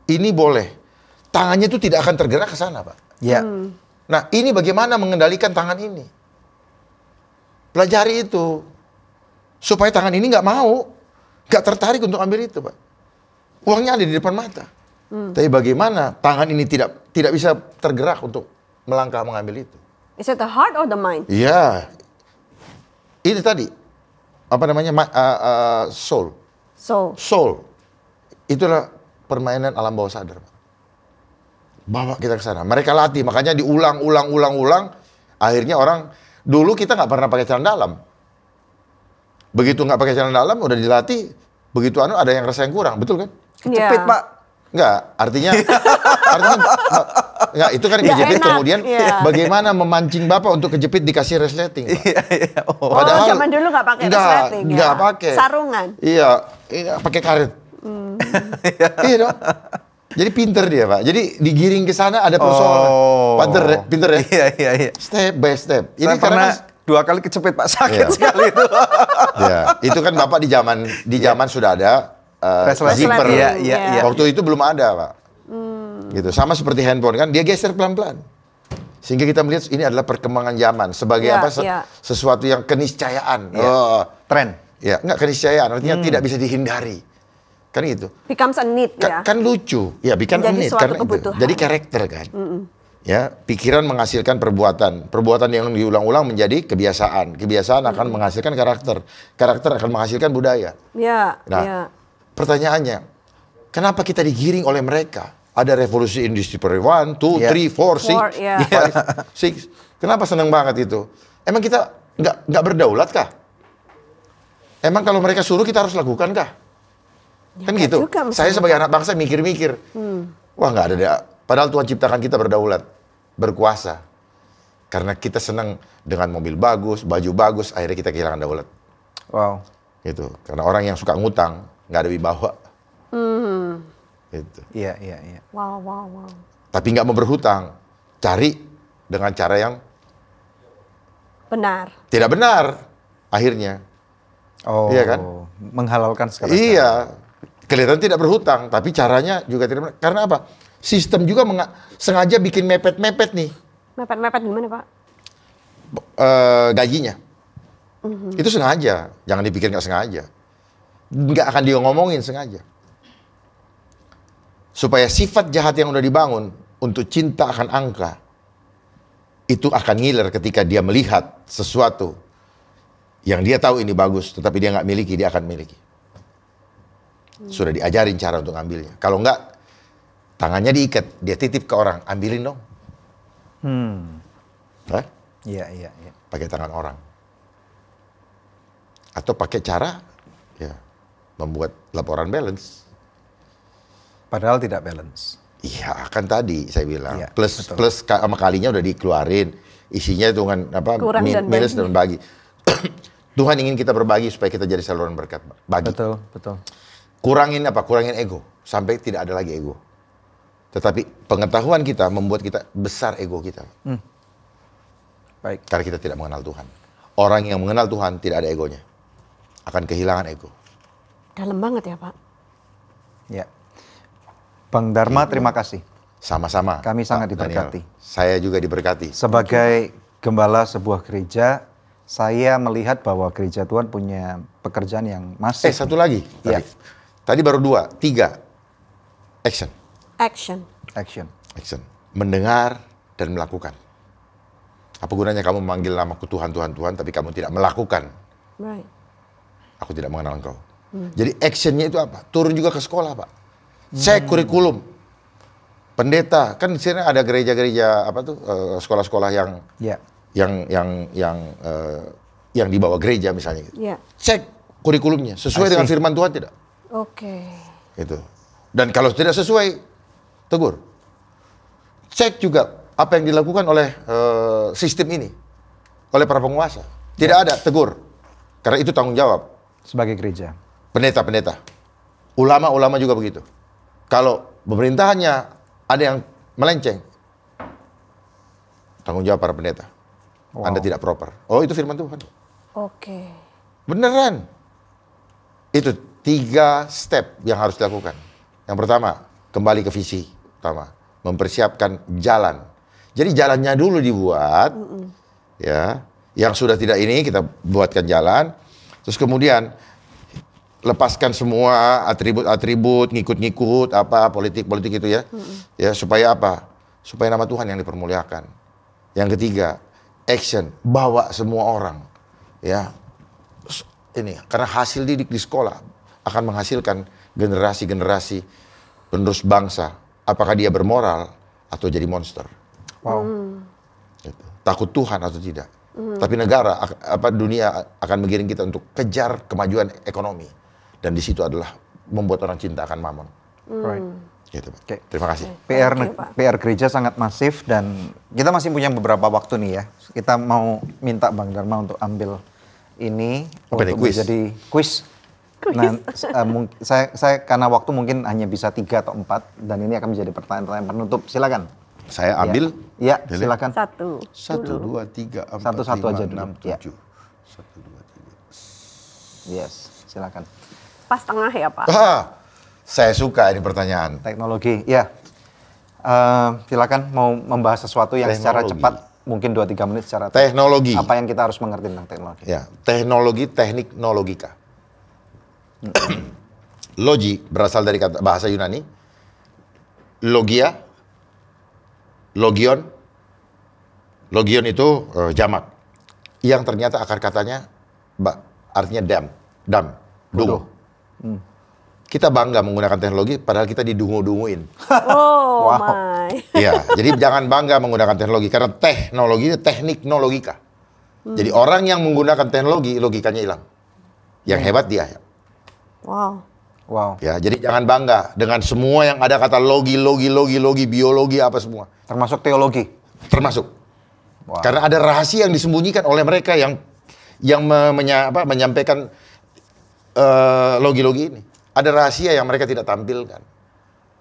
Ini boleh. Tangannya itu tidak akan tergerak ke sana, Pak. Ya. Hmm. Nah, ini bagaimana mengendalikan tangan ini? Pelajari itu. Supaya tangan ini nggak mau, nggak tertarik untuk ambil itu, Pak. Uangnya ada di depan mata. Hmm. Tapi bagaimana tangan ini tidak tidak bisa tergerak untuk melangkah mengambil itu? Is it the heart or the mind? Iya. Yeah. Ini tadi apa namanya uh, uh, soul. Soul. Soul. Itulah permainan alam bawah sadar, Pak. Bawa kita ke sana. Mereka latih, makanya diulang, ulang, ulang, ulang. Akhirnya orang dulu kita nggak pernah pakai celana dalam. Begitu nggak pakai celana dalam, udah dilatih. Begitu anu ada yang rasa yang kurang, betul kan? Kejepit ya. pak. Enggak, artinya, artinya enggak, itu kan kejepit Ya, kemudian ya. bagaimana memancing Bapak untuk kejepit dikasih resleting. Iya, ya. Oh, Padahal, oh, zaman dulu nggak pakai resleting. Enggak ya. pakai. Sarungan. Iya, iya pakai karet. Hmm. iya dong. Jadi pinter dia pak. Jadi digiring ke sana ada persoalan. Oh. Pinter, ya, pinter ya. Iya iya iya. Step by step. Ini Saya karena pernah dua kali kecepet pak sakit iya. sekali itu. Iya. Itu kan bapak di zaman di iya. zaman sudah ada uh, zipper. Iya, iya, iya, iya. Waktu itu belum ada pak. Hmm. Gitu. Sama seperti handphone kan dia geser pelan pelan. Sehingga kita melihat ini adalah perkembangan zaman sebagai ya, apa se ya. sesuatu yang keniscayaan. Ya. Oh. Tren. Ya, enggak keniscayaan artinya hmm. tidak bisa dihindari kan itu becomes a need Ka ya kan lucu ya bikin a need karena itu jadi karakter kan mm -mm. ya pikiran menghasilkan perbuatan perbuatan yang diulang-ulang menjadi kebiasaan kebiasaan mm. akan menghasilkan karakter karakter akan menghasilkan budaya ya yeah, nah yeah. pertanyaannya kenapa kita digiring oleh mereka ada revolusi industri per two, yeah. three, four, six, yeah. Ya. Ya. Kenapa seneng banget itu? Emang kita nggak nggak berdaulat kah? Emang kalau mereka suruh kita harus lakukan kah? Ya, kan gitu. Juga, saya sebagai anak bangsa mikir-mikir. Hmm. Wah nggak ada. Padahal Tuhan ciptakan kita berdaulat, berkuasa. Karena kita senang dengan mobil bagus, baju bagus, akhirnya kita kehilangan daulat. Wow. Gitu. Karena orang yang suka ngutang nggak ada wibawa. Hmm. Gitu. Iya iya iya. Wow wow wow. Tapi nggak mau berhutang. Cari dengan cara yang benar. Tidak benar akhirnya. Oh. Iya kan? Menghalalkan segala Iya kelihatan tidak berhutang, tapi caranya juga tidak karena apa? Sistem juga sengaja bikin mepet-mepet nih. Mepet-mepet gimana pak? uh, gajinya. Mm-hmm. Itu sengaja, jangan dipikir nggak sengaja. Nggak akan dia ngomongin sengaja. Supaya sifat jahat yang udah dibangun untuk cinta akan angka. Itu akan ngiler ketika dia melihat sesuatu yang dia tahu ini bagus, tetapi dia nggak miliki, dia akan miliki. Sudah diajarin cara untuk ngambilnya. Kalau enggak, tangannya diikat, dia titip ke orang, ambilin dong. Hmm. Hah? Iya, iya, iya. Pakai tangan orang. Atau pakai cara ya membuat laporan balance. Padahal tidak balance. Iya, kan tadi saya bilang ya, plus betul. plus sama kalinya udah dikeluarin isinya itu kan apa minus dan bagi. Tuhan ingin kita berbagi supaya kita jadi saluran berkat. Bagi. Betul, betul kurangin apa? Kurangin ego sampai tidak ada lagi ego. Tetapi pengetahuan kita membuat kita besar ego kita. Hmm. Baik. Karena kita tidak mengenal Tuhan. Orang yang mengenal Tuhan tidak ada egonya. Akan kehilangan ego. Dalam banget ya Pak. Ya. Bang Dharma iya. terima kasih. Sama-sama. Kami Pak sangat diberkati. Daniel, saya juga diberkati. Sebagai gembala sebuah gereja, saya melihat bahwa gereja Tuhan punya pekerjaan yang masih Eh satu lagi. Ya. Tadi baru dua, tiga. Action. Action. Action. Action. Mendengar dan melakukan. Apa gunanya kamu memanggil namaku Tuhan, Tuhan, Tuhan, tapi kamu tidak melakukan? Right. Aku tidak mengenal engkau. Hmm. Jadi actionnya itu apa? Turun juga ke sekolah, Pak. Cek hmm. kurikulum. Pendeta, kan di sini ada gereja-gereja apa tuh eh, sekolah-sekolah yang, yeah. yang yang yang eh, yang uh, yang dibawa gereja misalnya. Yeah. Cek kurikulumnya sesuai dengan firman Tuhan tidak? Oke. Okay. Itu. Dan kalau tidak sesuai, tegur. Cek juga apa yang dilakukan oleh uh, sistem ini, oleh para penguasa. Tidak ya. ada tegur, karena itu tanggung jawab. Sebagai gereja. Pendeta-pendeta, ulama-ulama juga begitu. Kalau pemerintahannya ada yang melenceng, tanggung jawab para pendeta. Wow. Anda tidak proper. Oh itu firman Tuhan. Oke. Okay. Beneran. Itu tiga step yang harus dilakukan. Yang pertama, kembali ke visi pertama, mempersiapkan jalan. Jadi jalannya dulu dibuat, mm -mm. ya. Yang sudah tidak ini kita buatkan jalan. Terus kemudian lepaskan semua atribut-atribut, ngikut-ngikut apa politik-politik itu ya. Mm ya, supaya apa? Supaya nama Tuhan yang dipermuliakan. Yang ketiga, action, bawa semua orang. Ya. Ini karena hasil didik di sekolah akan menghasilkan generasi-generasi penerus bangsa. Apakah dia bermoral atau jadi monster? Wow. Hmm. Gitu. Takut Tuhan atau tidak? Hmm. Tapi negara apa dunia akan mengiring kita untuk kejar kemajuan ekonomi dan di situ adalah membuat orang cinta akan mamon. Oke, hmm. Right. Gitu, Pak. Okay. Terima kasih. PR okay, Pak. PR gereja sangat masif dan kita masih punya beberapa waktu nih ya. Kita mau minta Bang Dharma untuk ambil ini apa untuk quiz. menjadi quiz Nah, uh, saya, saya karena waktu mungkin hanya bisa tiga atau empat dan ini akan menjadi pertanyaan-pertanyaan penutup. Silakan. Saya ya. ambil. Ya, ya silakan. Satu. Satu, dua, tiga, empat, satu, satu lima, aja dulu. enam, ya. tujuh. Ya. Satu, dua, tiga. Yes, silakan. Pas tengah ya Pak. Ah, saya suka ini pertanyaan. Teknologi, ya. Uh, silakan mau membahas sesuatu yang teknologi. secara cepat mungkin dua tiga menit secara teknologi. Apa yang kita harus mengerti tentang teknologi? Ya, teknologi teknik nologika. Mm-hmm. Logi berasal dari kata bahasa Yunani. Logia, logion, logion itu uh, jamak. Yang ternyata akar katanya ba, artinya dam, dam, dungu. Hmm. Kita bangga menggunakan teknologi padahal kita didungu-dunguin. Oh wow. my. Ya, jadi jangan bangga menggunakan teknologi karena teknologi itu logika. Hmm. Jadi orang yang menggunakan teknologi logikanya hilang. Yang hmm. hebat dia Wow. Wow. Ya, jadi jangan bangga dengan semua yang ada kata logi, logi, logi, logi, biologi apa semua. Termasuk teologi. Termasuk. Wow. Karena ada rahasia yang disembunyikan oleh mereka yang yang me, menya, apa, menyampaikan logi eh, logi-logi ini. Ada rahasia yang mereka tidak tampilkan.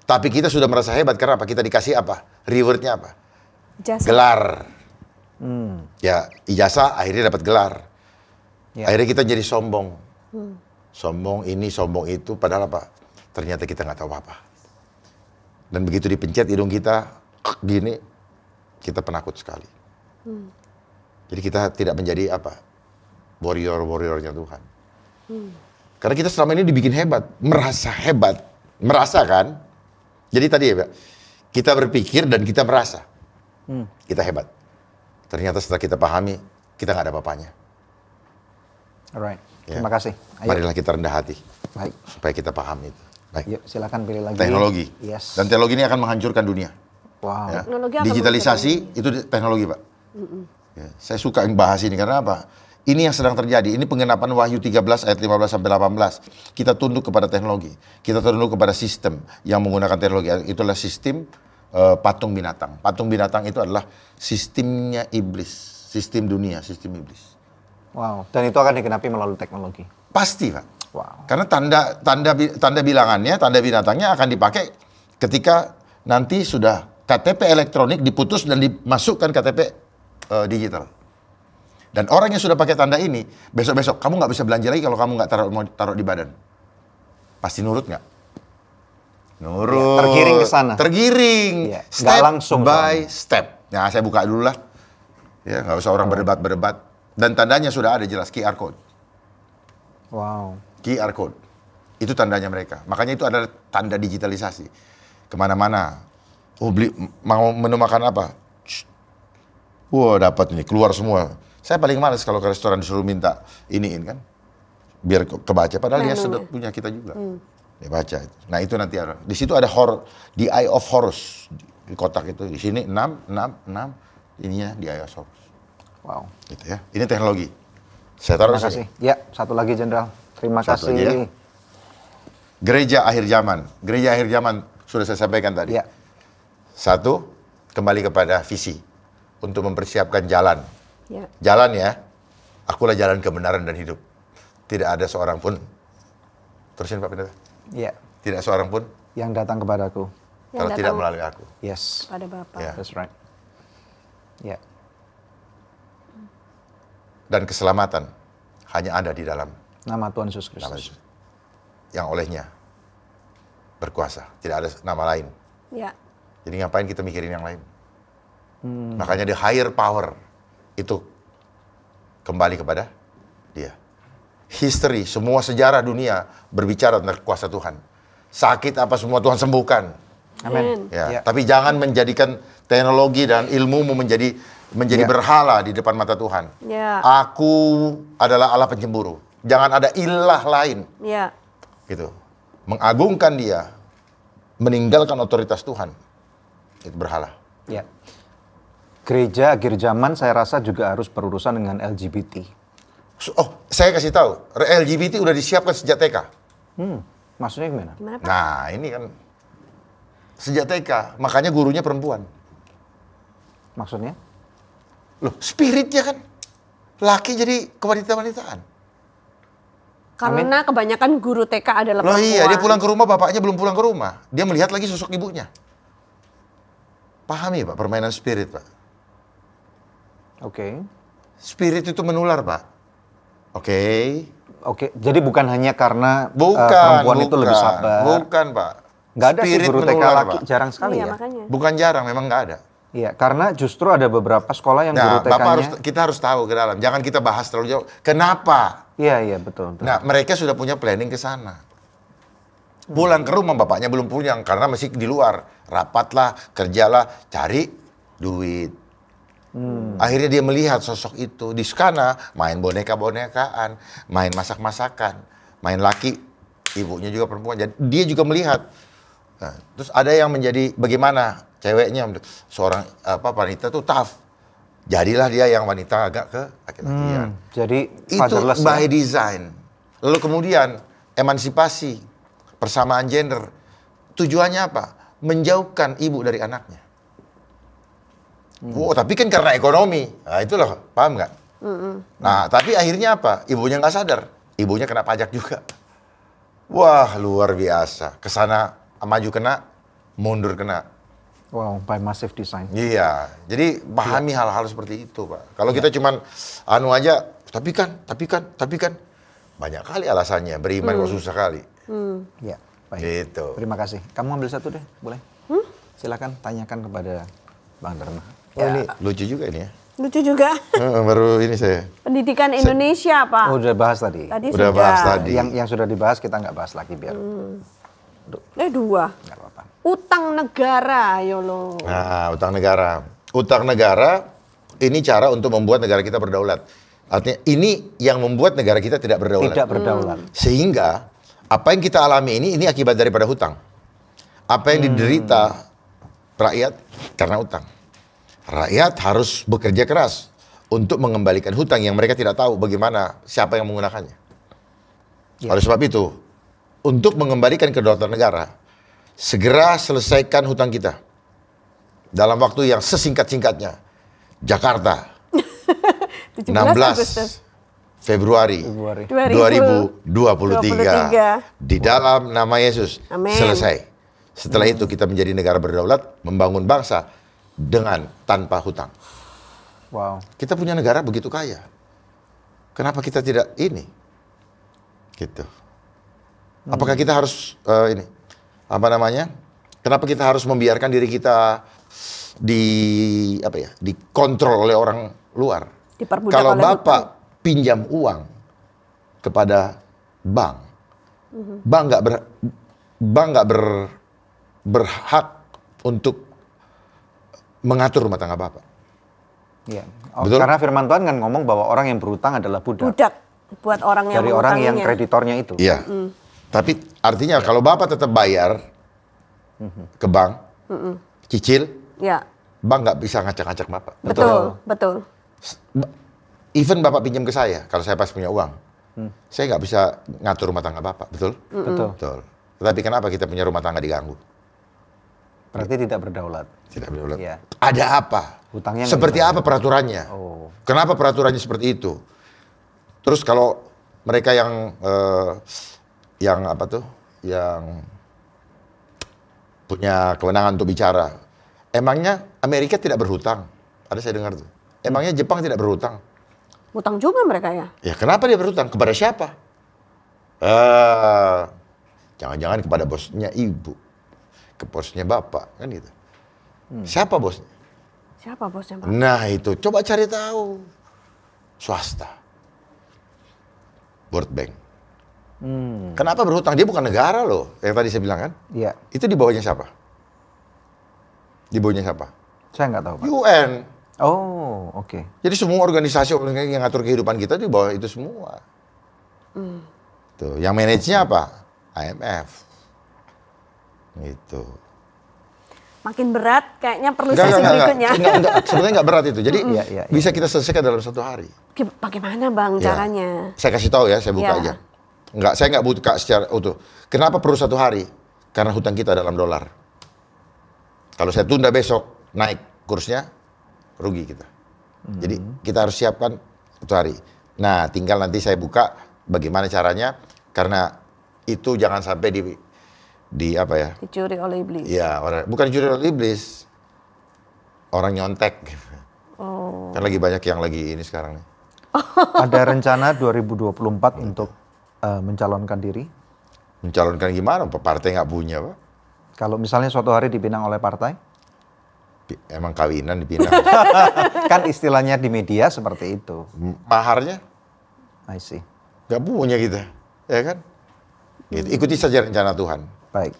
Tapi kita sudah merasa hebat karena apa? Kita dikasih apa? Rewardnya apa? Ijazah. Gelar. Hmm. Ya, ijazah akhirnya dapat gelar. Yeah. Akhirnya kita jadi sombong. Hmm sombong ini, sombong itu, padahal apa? Ternyata kita nggak tahu apa-apa. Dan begitu dipencet hidung kita, gini, kita penakut sekali. Hmm. Jadi kita tidak menjadi apa? Warrior-warriornya Tuhan. Hmm. Karena kita selama ini dibikin hebat, merasa hebat, merasa kan? Jadi tadi ya, kita berpikir dan kita merasa hmm. kita hebat. Ternyata setelah kita pahami, kita nggak ada papanya. Alright. Ya. Terima kasih. Ayo. Marilah kita rendah hati. Baik. Supaya kita paham itu. Baik. Yuk, silakan pilih lagi. Teknologi. Yes. Dan teknologi ini akan menghancurkan dunia. Wow. Ya. Teknologi Digitalisasi itu teknologi, Pak. Mm -mm. Ya. Saya suka yang bahas ini karena apa? Ini yang sedang terjadi. Ini pengenapan Wahyu 13 ayat 15 sampai 18. Kita tunduk kepada teknologi. Kita tunduk kepada sistem yang menggunakan teknologi. Itulah sistem uh, patung binatang. Patung binatang itu adalah sistemnya iblis, sistem dunia, sistem iblis. Wow. Dan itu akan digenapi melalui teknologi. Pasti, Pak. Wow. Karena tanda tanda tanda bilangannya, tanda binatangnya akan dipakai ketika nanti sudah KTP elektronik diputus dan dimasukkan KTP uh, eh, digital. Dan orang yang sudah pakai tanda ini, besok-besok kamu nggak bisa belanja lagi kalau kamu nggak taruh taruh di badan. Pasti nurut nggak? Nurut. Ya, tergiring ke sana. Tergiring. Ya, step langsung by soalnya. step. Nah, saya buka dulu lah. Ya, nggak usah orang berdebat-berdebat dan tandanya sudah ada jelas QR code. Wow. QR code. Itu tandanya mereka. Makanya itu adalah tanda digitalisasi. Kemana-mana. Oh beli mau menu makan apa? Wah wow, dapat nih keluar semua. Saya paling males kalau ke restoran disuruh minta iniin kan, biar kebaca. Padahal Menunya. dia sudah punya kita juga. Hmm. Dia baca. Nah itu nanti ada. Di situ ada horror, the Eye of Horus di kotak itu. Di sini enam enam enam ininya di Eye of Horus. Wow. Gitu ya. Ini teknologi. Saya taruh Terima kasih. Ya, satu lagi Jenderal. Terima satu kasih. Lagi, ya. Gereja akhir zaman. Gereja akhir zaman sudah saya sampaikan tadi. Ya. Satu, kembali kepada visi untuk mempersiapkan jalan. Ya. Jalan ya. Akulah jalan kebenaran dan hidup. Tidak ada seorang pun. Terusin Pak Pendeta. Ya. Tidak seorang pun yang datang kepadaku yang kalau datang. tidak melalui aku. Yes. Pada Bapak. Yeah. That's right. Ya. Yeah dan keselamatan hanya ada di dalam nama Tuhan Yesus Kristus. Yang olehnya berkuasa, tidak ada nama lain. Ya. Jadi ngapain kita mikirin yang lain? Hmm. Makanya the higher power itu kembali kepada dia. History, semua sejarah dunia berbicara tentang kuasa Tuhan. Sakit apa semua Tuhan sembuhkan. Amin. Ya, ya. Tapi jangan menjadikan teknologi dan ilmumu menjadi menjadi ya. berhala di depan mata Tuhan. Ya. Aku adalah Allah pencemburu. Jangan ada ilah lain. Ya. Gitu. Mengagungkan dia, meninggalkan otoritas Tuhan. Itu berhala. Ya. Gereja akhir zaman saya rasa juga harus berurusan dengan LGBT. Oh, saya kasih tahu, LGBT udah disiapkan sejak TK. Hmm, maksudnya gimana? gimana Nah, ini kan sejak TK, makanya gurunya perempuan. Maksudnya? Loh, spiritnya kan laki jadi kewanita-wanitaan. Karena Amin. kebanyakan guru TK adalah Loh iya, dia pulang ke rumah, bapaknya belum pulang ke rumah. Dia melihat lagi sosok ibunya. Pahami Pak, permainan spirit Pak. Oke. Okay. Spirit itu menular Pak. Oke. Okay. Oke, okay. jadi bukan hanya karena eh, bukan, uh, perempuan bukan, itu lebih sabar. Bukan Pak. Gak ada spirit sih guru TK laki, Pak. jarang sekali iya, ya? Makanya. Bukan jarang, memang gak ada. Iya, karena justru ada beberapa sekolah yang nah, Bapak harus, kita harus tahu ke dalam. Jangan kita bahas terlalu jauh. Kenapa? Iya, iya, betul, betul. Nah, mereka sudah punya planning ke sana. Pulang ke rumah bapaknya belum punya, karena masih di luar. Rapatlah, kerjalah, cari duit. Hmm. Akhirnya dia melihat sosok itu di sana main boneka-bonekaan, main masak-masakan, main laki, ibunya juga perempuan. Jadi dia juga melihat Nah, terus ada yang menjadi bagaimana ceweknya seorang apa wanita tuh tough. Jadilah dia yang wanita agak ke laki-lakian. Hmm, ya. jadi itu by ya? design. Lalu kemudian emansipasi, persamaan gender. Tujuannya apa? Menjauhkan ibu dari anaknya. Hmm. Wow, tapi kan karena ekonomi. Nah, itu loh, paham nggak? Nah, tapi akhirnya apa? Ibunya nggak sadar. Ibunya kena pajak juga. Wah, luar biasa. Kesana Ah, maju kena, mundur kena. Wow, by massive design. Iya, jadi pahami iya. hal-hal seperti itu, Pak. Kalau kita iya. cuman anu aja, tapi kan, tapi kan, tapi kan, banyak kali alasannya beriman hmm. kok susah kali. Hmm. Iya, baik. Gitu. Terima kasih. Kamu ambil satu deh, boleh? Hmm? Silakan tanyakan kepada Bang Dharma. Oh, ya. ini lucu juga ini ya. Lucu juga. Baru ini saya. Pendidikan Indonesia, Pak. Oh, udah bahas tadi. tadi udah sudah. bahas tadi. Yang yang sudah dibahas kita nggak bahas lagi biar. Hmm. Eh dua. Utang negara, ya lo. Nah, utang negara. Utang negara ini cara untuk membuat negara kita berdaulat. Artinya ini yang membuat negara kita tidak berdaulat. Tidak berdaulat. Hmm. Sehingga apa yang kita alami ini ini akibat daripada hutang. Apa yang diderita hmm. rakyat karena utang. Rakyat harus bekerja keras untuk mengembalikan hutang yang mereka tidak tahu bagaimana siapa yang menggunakannya. Ya. Oleh sebab itu, untuk mengembalikan kedaulatan negara, segera selesaikan hutang kita dalam waktu yang sesingkat-singkatnya. Jakarta, 16 Februari, 2023, di dalam nama Yesus selesai. Setelah itu kita menjadi negara berdaulat, membangun bangsa dengan tanpa hutang. Wow. Kita punya negara begitu kaya. Kenapa kita tidak ini? Gitu. Apakah kita harus uh, ini apa namanya? Kenapa kita harus membiarkan diri kita di apa ya? Dikontrol oleh orang luar. Kalau bapak itu. pinjam uang kepada bank, mm-hmm. bank nggak ber bank nggak ber berhak untuk mengatur rumah tangga bapak. Iya. Oh, Betul? Karena firman Tuhan kan ngomong bahwa orang yang berhutang adalah budak. Budak buat orang yang dari orang yang kreditornya itu. Iya. mm tapi artinya kalau bapak tetap bayar ke bank, cicil, ya. bank nggak bisa ngacak-ngacak bapak. Betul, betul. betul. Even bapak pinjam ke saya, kalau saya pas punya uang, hmm. saya nggak bisa ngatur rumah tangga bapak, betul? Mm-mm. Betul. Betul. Tetapi kenapa kita punya rumah tangga diganggu? Berarti tidak berdaulat. Tidak berdaulat. Ya. Ada apa? Hutangnya seperti apa peraturannya? Oh. Kenapa peraturannya seperti itu? Terus kalau mereka yang uh, yang apa tuh yang punya kewenangan untuk bicara. Emangnya Amerika tidak berhutang? Ada saya dengar tuh. Emangnya hmm. Jepang tidak berhutang? Hutang juga mereka ya? Ya kenapa dia berhutang? Kepada siapa? jangan ah, jangan-jangan kepada bosnya ibu, ke bosnya bapak kan gitu. Hmm. Siapa bosnya? Siapa bosnya bapak? Nah itu coba cari tahu swasta, World Bank. Hmm. Kenapa berhutang? Dia bukan negara loh, yang tadi saya bilang kan. Iya. Itu di bawahnya siapa? Di bawahnya siapa? Saya nggak tahu. Pak. UN. Oh, oke. Okay. Jadi semua organisasi organisasi yang ngatur kehidupan kita di bawah itu semua. Hmm. Tuh, yang manajenya apa? IMF. Itu. Makin berat, kayaknya perlu enggak, sesi enggak, berikutnya. Enggak, enggak, enggak, sebenarnya nggak berat itu. Jadi mm bisa kita selesaikan dalam satu hari. Bagaimana bang caranya? Saya kasih tahu ya, saya buka aja. Enggak, saya nggak buka secara utuh. Kenapa perlu satu hari? Karena hutang kita dalam dolar. Kalau saya tunda besok, naik kursnya, rugi kita. Hmm. Jadi kita harus siapkan satu hari. Nah, tinggal nanti saya buka bagaimana caranya. Karena itu jangan sampai di di apa ya? Dicuri oleh iblis. Iya, bukan dicuri oleh iblis. Orang nyontek. Oh. Kan lagi banyak yang lagi ini sekarang nih. Ada rencana 2024 untuk uh, mencalonkan diri? Mencalonkan gimana? Pak Partai nggak punya, Pak. Kalau misalnya suatu hari dipinang oleh partai? Emang kawinan dipinang. kan istilahnya di media seperti itu. Maharnya? I see. Gak punya kita, ya kan? Gitu. Ikuti saja rencana Tuhan. Baik.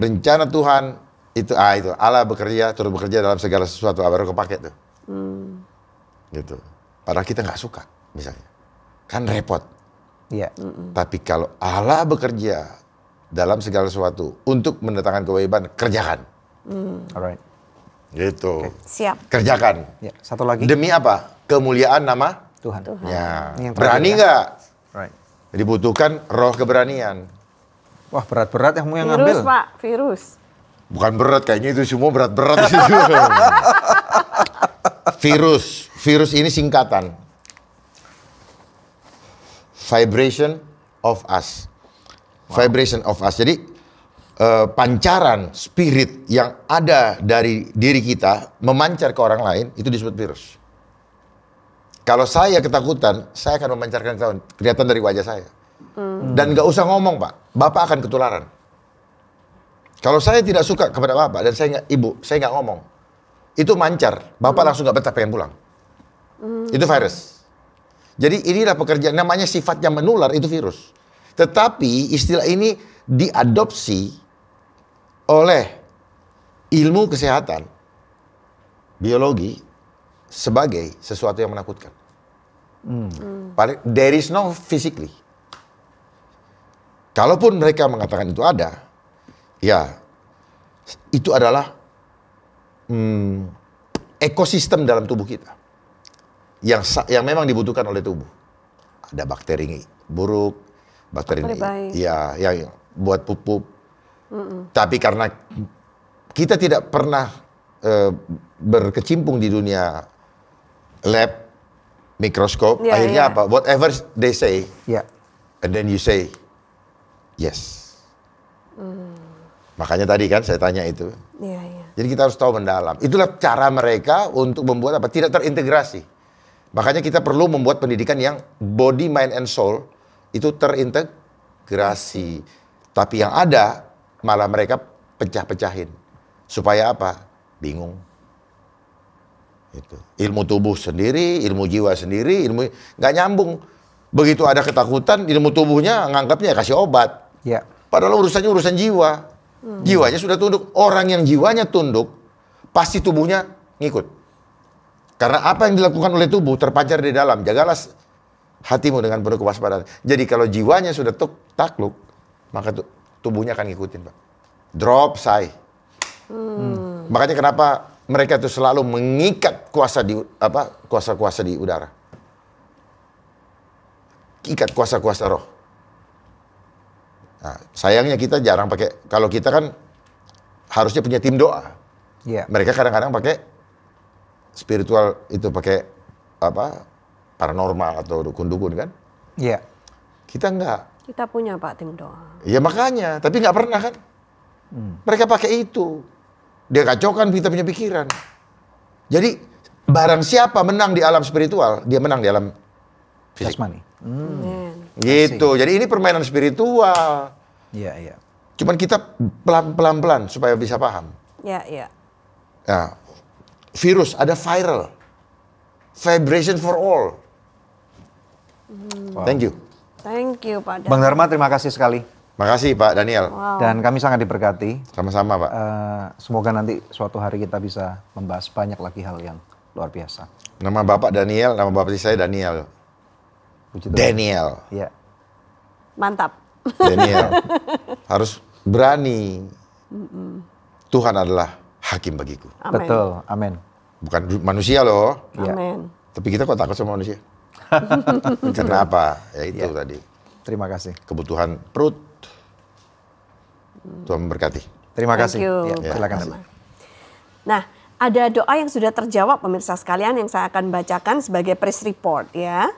Rencana Tuhan itu ah itu Allah bekerja turut bekerja dalam segala sesuatu ah, baru kepake tuh. Hmm. Gitu. Padahal kita nggak suka misalnya. Kan repot. Ya. Mm -mm. Tapi kalau Allah bekerja dalam segala sesuatu untuk mendatangkan kewajiban, kerjakan. Mm. Alright. Gitu. Okay. Siap. Kerjakan. Ya. Satu lagi. Demi apa? Kemuliaan nama Tuhan. Tuhan. Ya. Berani ya. nggak? Right. Dibutuhkan roh keberanian. Wah berat-berat yang mau yang ngambil. Virus pak, virus. Bukan berat, kayaknya itu semua berat-berat. virus, virus ini singkatan vibration of us. Wow. Vibration of us. Jadi uh, pancaran spirit yang ada dari diri kita memancar ke orang lain itu disebut virus. Kalau saya ketakutan, saya akan memancarkan ketakutan. Kelihatan dari wajah saya. Hmm. Dan nggak usah ngomong pak, bapak akan ketularan. Kalau saya tidak suka kepada bapak dan saya nggak ibu, saya nggak ngomong, itu mancar. Bapak hmm. langsung nggak betah pengen pulang. Hmm. Itu virus. Jadi inilah pekerjaan namanya sifatnya menular itu virus. Tetapi istilah ini diadopsi oleh ilmu kesehatan biologi sebagai sesuatu yang menakutkan. Hmm. hmm. There is no physically. Kalaupun mereka mengatakan itu ada, ya itu adalah hmm, ekosistem dalam tubuh kita yang yang memang dibutuhkan oleh tubuh. Ada bakteri buruk, bakteri ya yang buat pupuk. Mm -mm. Tapi karena kita tidak pernah e, berkecimpung di dunia lab, mikroskop, yeah, akhirnya yeah. apa? Whatever they say, yeah. and then you say yes. Mm. Makanya tadi kan saya tanya itu. Yeah, yeah. Jadi kita harus tahu mendalam. Itulah cara mereka untuk membuat apa? Tidak terintegrasi Makanya kita perlu membuat pendidikan yang body, mind, and soul itu terintegrasi. Tapi yang ada malah mereka pecah-pecahin. Supaya apa? Bingung. Itu. Ilmu tubuh sendiri, ilmu jiwa sendiri, ilmu nggak nyambung. Begitu ada ketakutan, ilmu tubuhnya nganggapnya kasih obat. Ya. Padahal urusannya urusan jiwa. Hmm. Jiwanya sudah tunduk. Orang yang jiwanya tunduk, pasti tubuhnya ngikut. Karena apa yang dilakukan oleh tubuh terpancar di dalam. Jagalah hatimu dengan penuh kewaspadaan. Jadi kalau jiwanya sudah tuk, takluk, maka tubuhnya akan ngikutin, Pak. Drop say. Hmm. Makanya kenapa mereka itu selalu mengikat kuasa di apa? kuasa-kuasa di udara. Ikat kuasa-kuasa roh. Nah, sayangnya kita jarang pakai kalau kita kan harusnya punya tim doa. Yeah. Mereka kadang-kadang pakai spiritual itu pakai apa paranormal atau dukun-dukun kan? Iya. Yeah. Kita enggak. Kita punya Pak tim doa. Iya makanya, tapi nggak pernah kan? Hmm. Mereka pakai itu. Dia kacaukan kita punya pikiran. Jadi barang siapa menang di alam spiritual, dia menang di alam fisik. Jasmani. Hmm. Gitu. Jadi ini permainan spiritual. Iya, iya. Cuman kita pelan-pelan supaya bisa paham. Iya, iya. Nah, virus, ada viral. Vibration for all. Wow. Hmm. Thank you. Thank you Pak. Daniel. Bang Dharma terima kasih sekali. Terima kasih, Pak Daniel. Wow. Dan kami sangat diberkati. Sama-sama Pak. Uh, semoga nanti suatu hari kita bisa membahas banyak lagi hal yang luar biasa. Nama Bapak Daniel, nama Bapak saya Daniel. Puji Daniel. Iya. Mantap. Daniel. Harus berani. Mm -mm. Tuhan adalah hakim bagiku. Amen. Betul, amin. Bukan manusia loh. Iya. Amin. Tapi kita kok takut sama manusia? Karena apa? Ya itu ya. tadi. Terima kasih. Kebutuhan perut. Tuhan memberkati. Terima Thank kasih. Iya, ya, silakan. Nah, ada doa yang sudah terjawab pemirsa sekalian yang saya akan bacakan sebagai press report ya.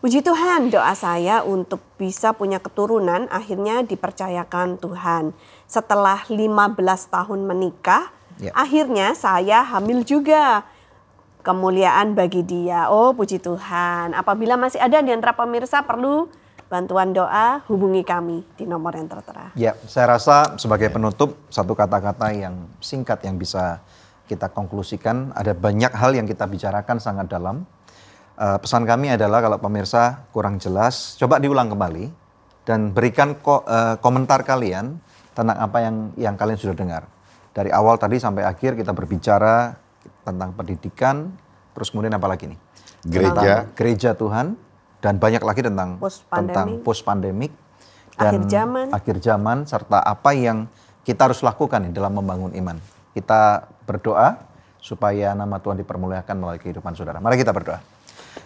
Puji Tuhan, doa saya untuk bisa punya keturunan akhirnya dipercayakan Tuhan. Setelah 15 tahun menikah, Ya. Akhirnya saya hamil juga. Kemuliaan bagi dia. Oh, puji Tuhan. Apabila masih ada di antara pemirsa perlu bantuan doa, hubungi kami di nomor yang tertera. Ya, saya rasa sebagai penutup satu kata-kata yang singkat yang bisa kita konklusikan, ada banyak hal yang kita bicarakan sangat dalam. Uh, pesan kami adalah kalau pemirsa kurang jelas, coba diulang kembali dan berikan ko, uh, komentar kalian tentang apa yang yang kalian sudah dengar dari awal tadi sampai akhir kita berbicara tentang pendidikan, terus kemudian apa lagi nih? Gereja. Tentang gereja Tuhan dan banyak lagi tentang post pandemic. tentang post pandemik dan akhir zaman. akhir zaman serta apa yang kita harus lakukan nih dalam membangun iman. Kita berdoa supaya nama Tuhan dipermuliakan melalui kehidupan saudara. Mari kita berdoa.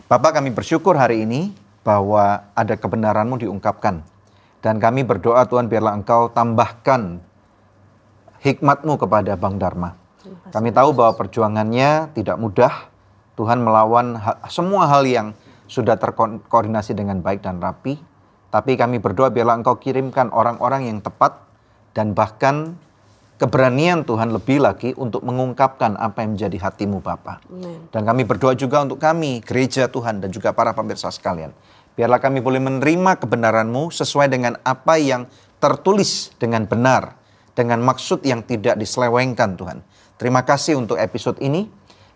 Bapak kami bersyukur hari ini bahwa ada kebenaranmu diungkapkan. Dan kami berdoa Tuhan biarlah engkau tambahkan hikmatmu kepada Bang Dharma. Kami tahu bahwa perjuangannya tidak mudah. Tuhan melawan ha semua hal yang sudah terkoordinasi dengan baik dan rapi. Tapi kami berdoa biarlah engkau kirimkan orang-orang yang tepat dan bahkan keberanian Tuhan lebih lagi untuk mengungkapkan apa yang menjadi hatimu Bapa. Dan kami berdoa juga untuk kami, gereja Tuhan dan juga para pemirsa sekalian. Biarlah kami boleh menerima kebenaranmu sesuai dengan apa yang tertulis dengan benar dengan maksud yang tidak diselewengkan Tuhan. Terima kasih untuk episode ini.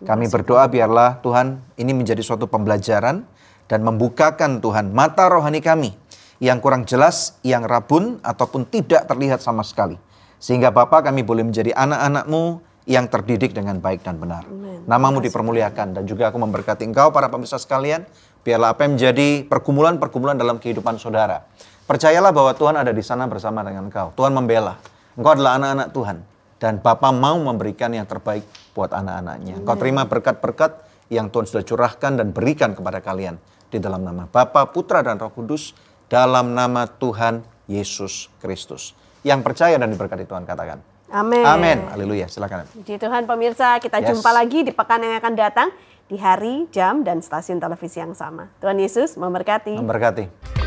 Kami berdoa biarlah Tuhan ini menjadi suatu pembelajaran dan membukakan Tuhan mata rohani kami yang kurang jelas, yang rabun ataupun tidak terlihat sama sekali. Sehingga Bapak kami boleh menjadi anak-anakmu yang terdidik dengan baik dan benar. Namamu dipermuliakan dan juga aku memberkati engkau para pemirsa sekalian. Biarlah apa yang menjadi pergumulan-pergumulan dalam kehidupan saudara. Percayalah bahwa Tuhan ada di sana bersama dengan engkau. Tuhan membela. Engkau adalah anak-anak Tuhan dan Bapak mau memberikan yang terbaik buat anak-anaknya. Engkau terima berkat-berkat yang Tuhan sudah curahkan dan berikan kepada kalian di dalam nama Bapa, Putra dan Roh Kudus dalam nama Tuhan Yesus Kristus. Yang percaya dan diberkati Tuhan katakan. Amin. Amin. Haleluya. Silakan. Di Tuhan pemirsa, kita yes. jumpa lagi di pekan yang akan datang di hari, jam dan stasiun televisi yang sama. Tuhan Yesus memberkati. Memberkati.